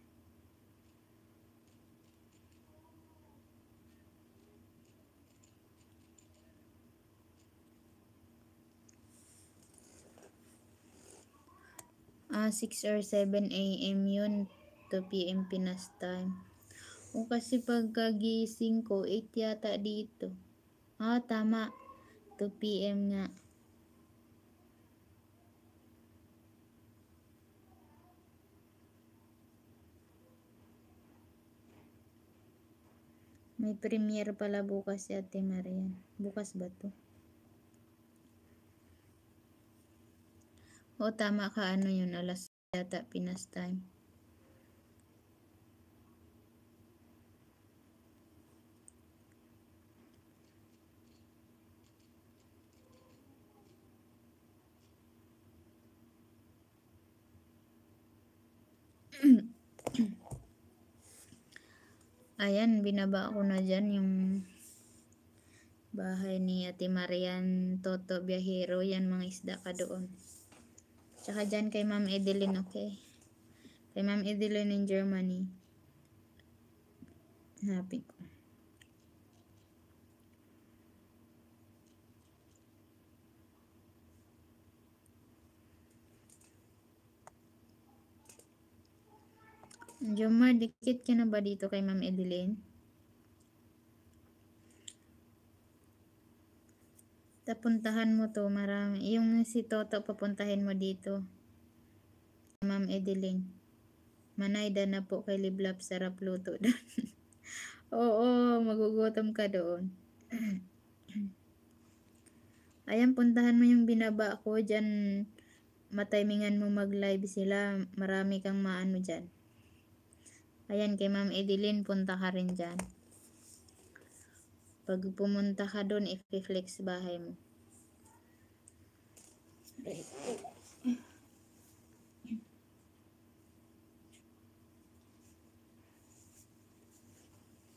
Ah, 6 or 7 a.m. yun. 2 p.m. Pinas time. O kasi pagkagising ko, 8 yata dito. Ah, tama. 2 p.m. nga. May premiere pala bukas si Ate Marian. Bukas ba to? O tama ka, ano yun, alas yata Pinas time. [CLEARS THROAT] Ayan, binaba ko na dyan yung bahay ni Ate Marian Toto Biahero. Yan, mga isda ka doon. Tsaka dyan kay Ma'am Edeline, okay? Kay Ma'am Edeline in Germany. Hanapin ko. Jomar, dikit ka na ba dito kay Ma'am Edeline? Basta puntahan mo to, marami. Yung si Toto, papuntahin mo dito. Ma'am Edeline. Manayda na po kay Liblap, sarap luto doon. [LAUGHS] Oo, magugutom ka doon. [CLEARS THROAT] Ayan, puntahan mo yung binaba ko. Diyan, matimingan mo mag-live sila. Marami kang maano dyan. Ayan, kay Ma'am Edeline, punta ka rin dyan. Pag pumunta ka doon, i-flex bahay mo.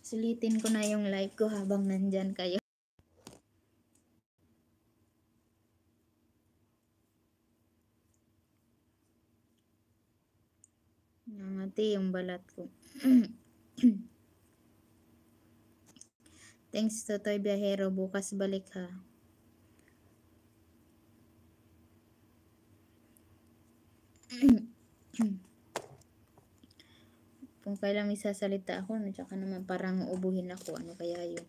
Sulitin ko na yung live ko habang nandyan kayo. Nangati yung balat ko. [CLEARS THROAT] Thanks, Totoy Biyahero. Bukas balik ha. [CLEARS THROAT] Kung kailan may sasalita ako, no, tsaka naman parang ubuhin ako. Ano kaya yun?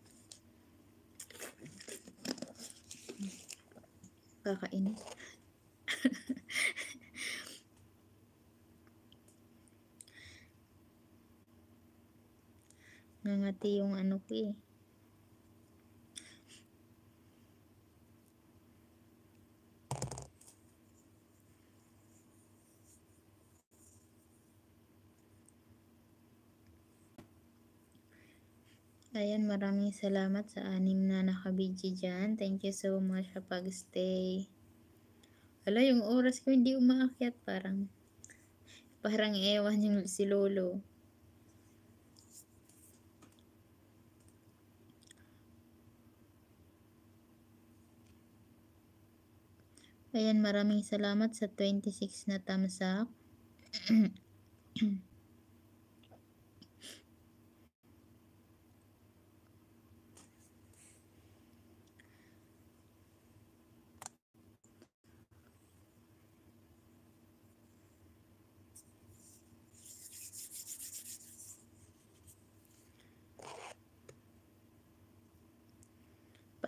Kakainis. [LAUGHS] Ngangati yung ano ko eh. Ayan, maraming salamat sa anim na nakabiji dyan. Thank you so much sa pag-stay. Ala, yung oras ko hindi umaakyat. Parang, parang ewan yung si Lolo. Ayan, maraming salamat sa 26 na tamsak. [CLEARS THROAT]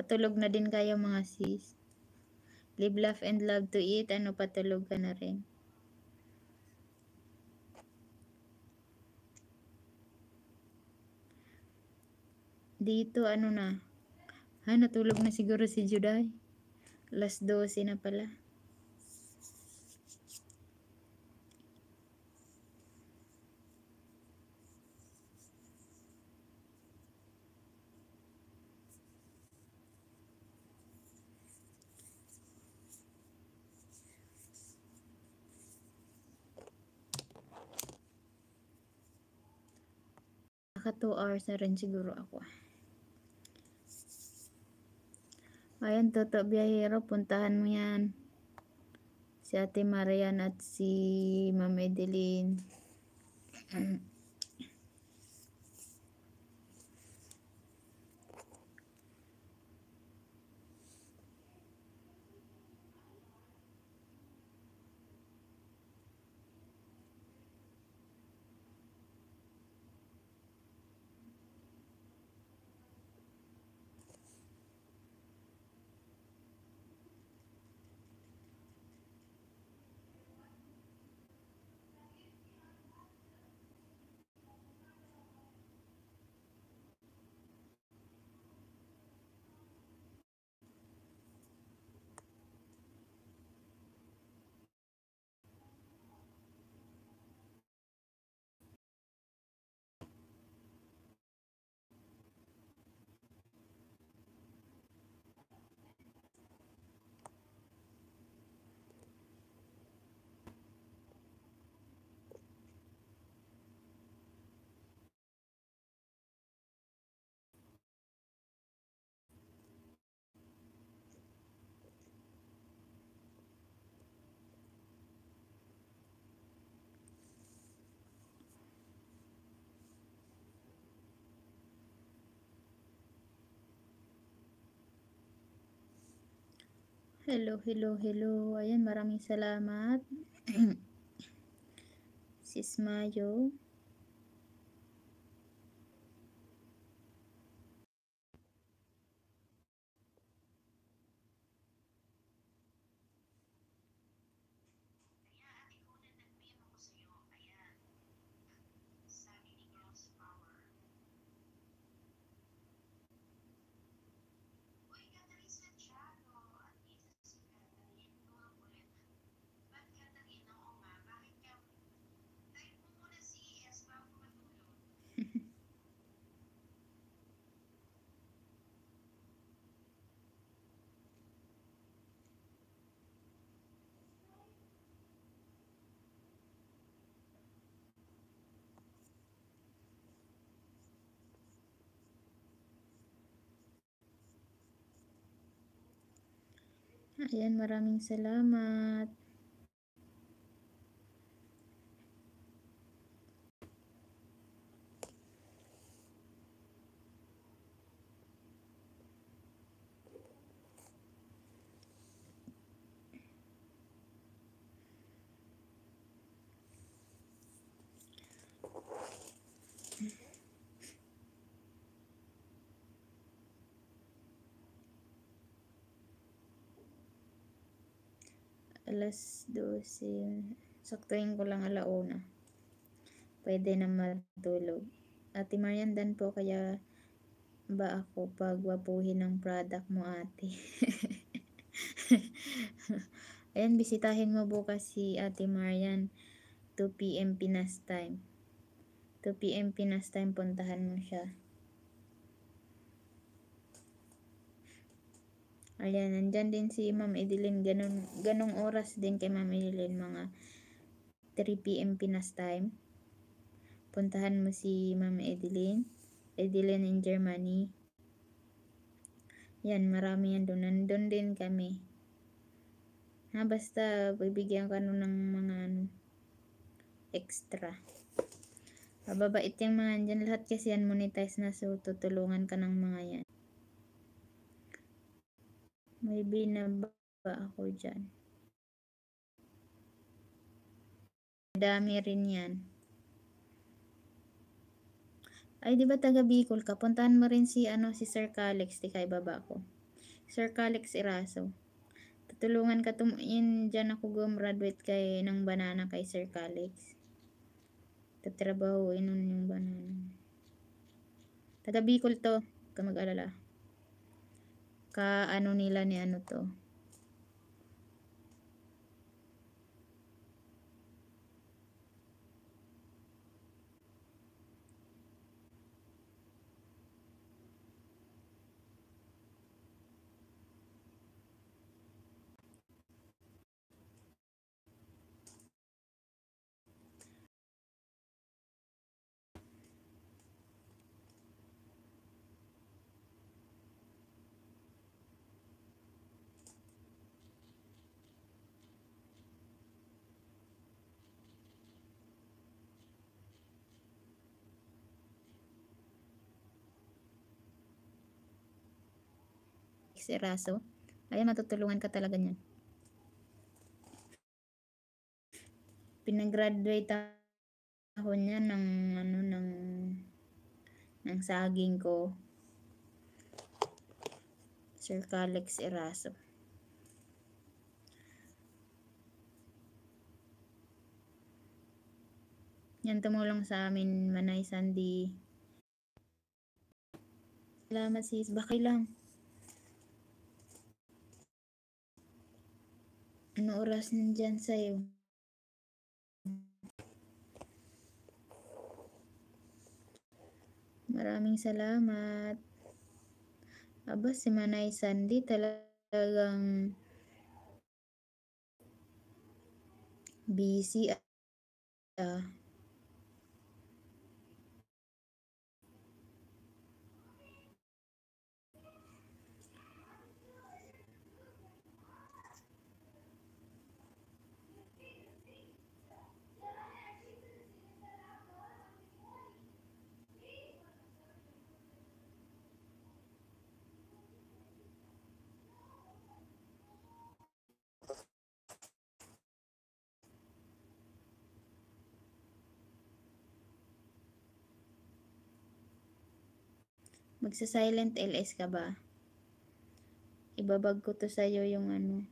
Patulog na din kayo mga sis. Live, laugh, and love to eat. Ano, patulog ka na rin. Dito, ano na. Ha, natulog na siguro si Juday. Last 12 na pala. 2 hours na rin siguro ako. Ayan, Toto Biyahero, puntahan mo yan. Si Ate Marian at si Ma'am Edeline. [CLEARS THROAT] Hello, hello, hello. Ayan, maraming salamat. [CLEARS THROAT] Sis Mayo. Ayan, maraming salamat. alas 12. Saktuin ko lang alauna. Pwede na matulog. Ate Marian, dan po kaya ba ako pagwapuhin ng product mo ate? [LAUGHS] Ayan, bisitahin mo bukas si ate Marian. 2 p.m. Pinas time. 2 p.m. Pinas time, puntahan mo siya. Ayan, nandyan din si Ma'am Edeline. Ganun, ganung oras din kay Ma'am Edeline, mga 3pm Pinas time. Puntahan mo si Ma'am Edeline. Edeline in Germany. Yan, marami yan doon. Nandun din kami. Ha, basta bibigyan ka nun ng mga ano, extra. Mababait yung mga dyan. Lahat kasi yan monetize na so tutulungan ka ng mga yan. May binaba ako dyan. Dami rin yan. Ay, di ba taga Bicol ka? Puntahan mo rin si, ano, si Sir Calix, di kay baba ko. Sir Calix Eraso. Tutulungan ka tumuin dyan ako gumraduate kay ng banana kay Sir Calix. Tatrabaho, inon yung banana. Taga Bicol to, mag alala pagka ano nila ni ano to piraso. Ayan, matutulungan ka talaga niyan. Pinagraduate ako niya ng ano ng ng saging ko. Sir Calex Eraso. Yan tumulong sa amin, Manay Sandy. Salamat sis, bakay lang. Ano oras nandyan sa'yo? Maraming salamat. Aba, si Manay Sandy talagang busy. Ah, Magsa-silent LS ka ba? Ibabag ko to sa iyo yung ano.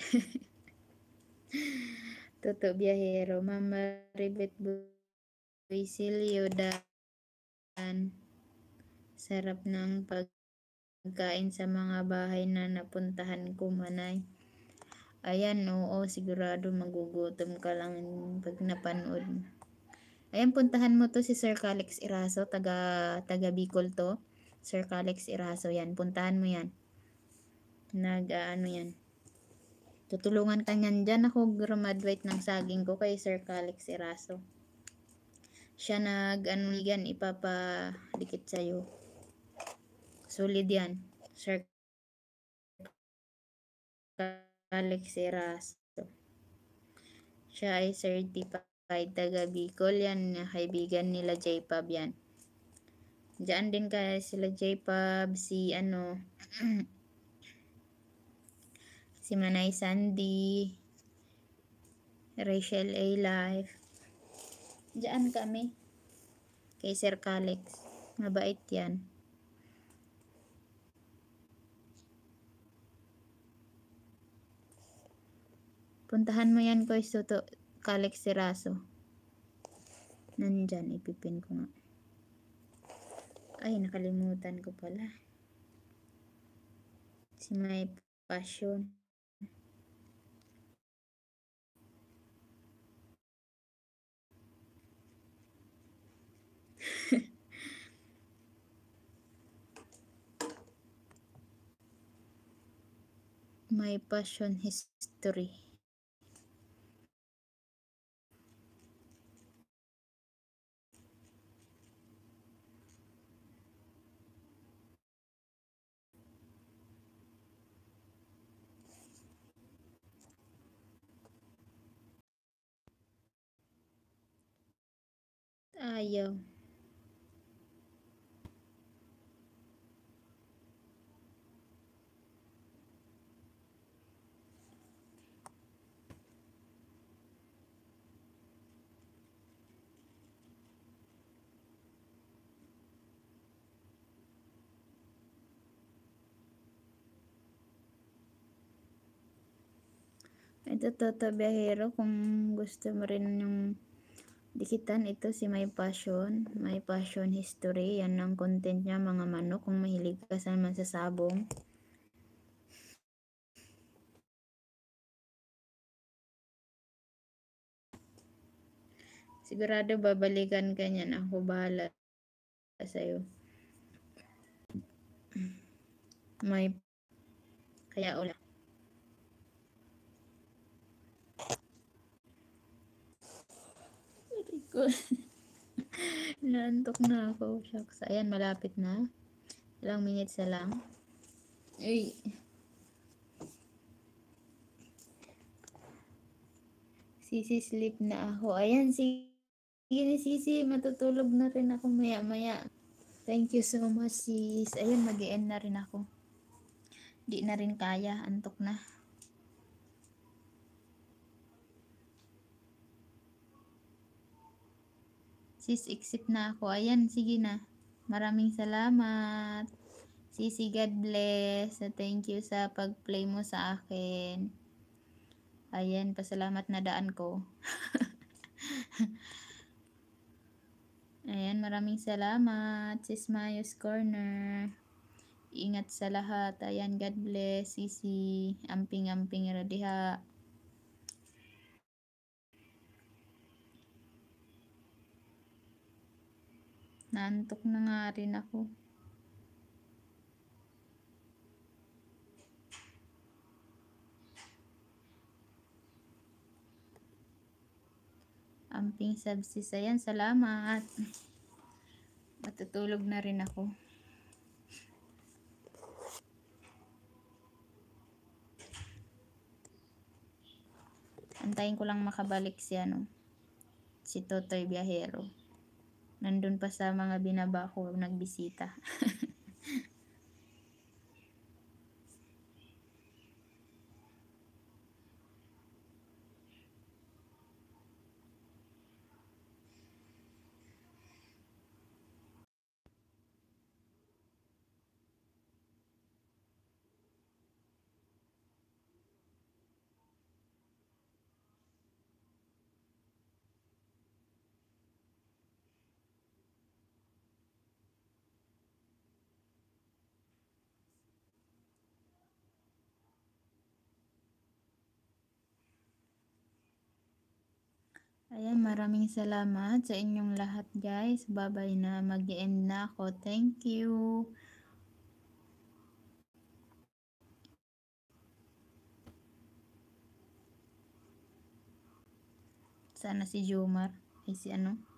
[LAUGHS] Toto biyahero. Mama Rivet Buisilio Dan. Sarap ng pagkain sa mga bahay na napuntahan ko manay. Ayan, oo, sigurado magugutom ka lang pag napanood mo. Ayan, puntahan mo to si Sir Calix Iraso, taga, taga Bicol to. Sir Calix Iraso, yan. Puntahan mo yan. Nag, uh, ano yan. Tutulungan ka niyan. Diyan ako graduate ng saging ko kay Sir Calix Iraso. Siya nag, ano yan, ipapadikit sa'yo. Solid yan. Sir Calix Iraso. Siya ay certified kahit taga Bicol yan, kaibigan nila J-Pub yan. Diyan din kaya sila J-Pub, si ano, [CLEARS THROAT] si Manay Sandy, Rachel A. Life. Diyan kami. Kay Sir Calix. Mabait yan. Puntahan mo yan, Koy Tuto kaleksiraso. Nandyan, ipipin ko nga. Ay, nakalimutan ko pala. Si my passion. [LAUGHS] my passion history. Ayaw. Ito to, to biyahero kung gusto mo rin yung Dikitan ito si My Passion. My Passion History. Yan ang content niya mga manok. Kung mahilig ka sa naman sa sabong. Sigurado babalikan ka niyan. Ako bahala sa'yo. May kaya ulang. ko. [LAUGHS] Naantok na ako. Shucks. Ayan, malapit na. Ilang minutes na lang. Ay. Sisi, sleep na ako. Ayan, sige na sisi. Matutulog na rin ako maya-maya. Thank you so much, sis. Ayun, mag-end na rin ako. Di na rin kaya. Antok na. Sis, exit na ako. Ayan, sige na. Maraming salamat. Sisi, God bless. Thank you sa pag-play mo sa akin. Ayan, pasalamat na daan ko. [LAUGHS] Ayan, maraming salamat. Sis Mayos Corner. Ingat sa lahat. Ayan, God bless. Sisi, amping-amping radiha. Naantok na nga rin ako. Amping subsis. Ayan, salamat. Matutulog na rin ako. Antayin ko lang makabalik si ano, si Totoy Biyahero nandun pa sa mga binaba ko nagbisita. [LAUGHS] Ayan, maraming salamat sa inyong lahat guys. Babay na, mag end na ako. Thank you. Sana si Jomar. Ay si ano?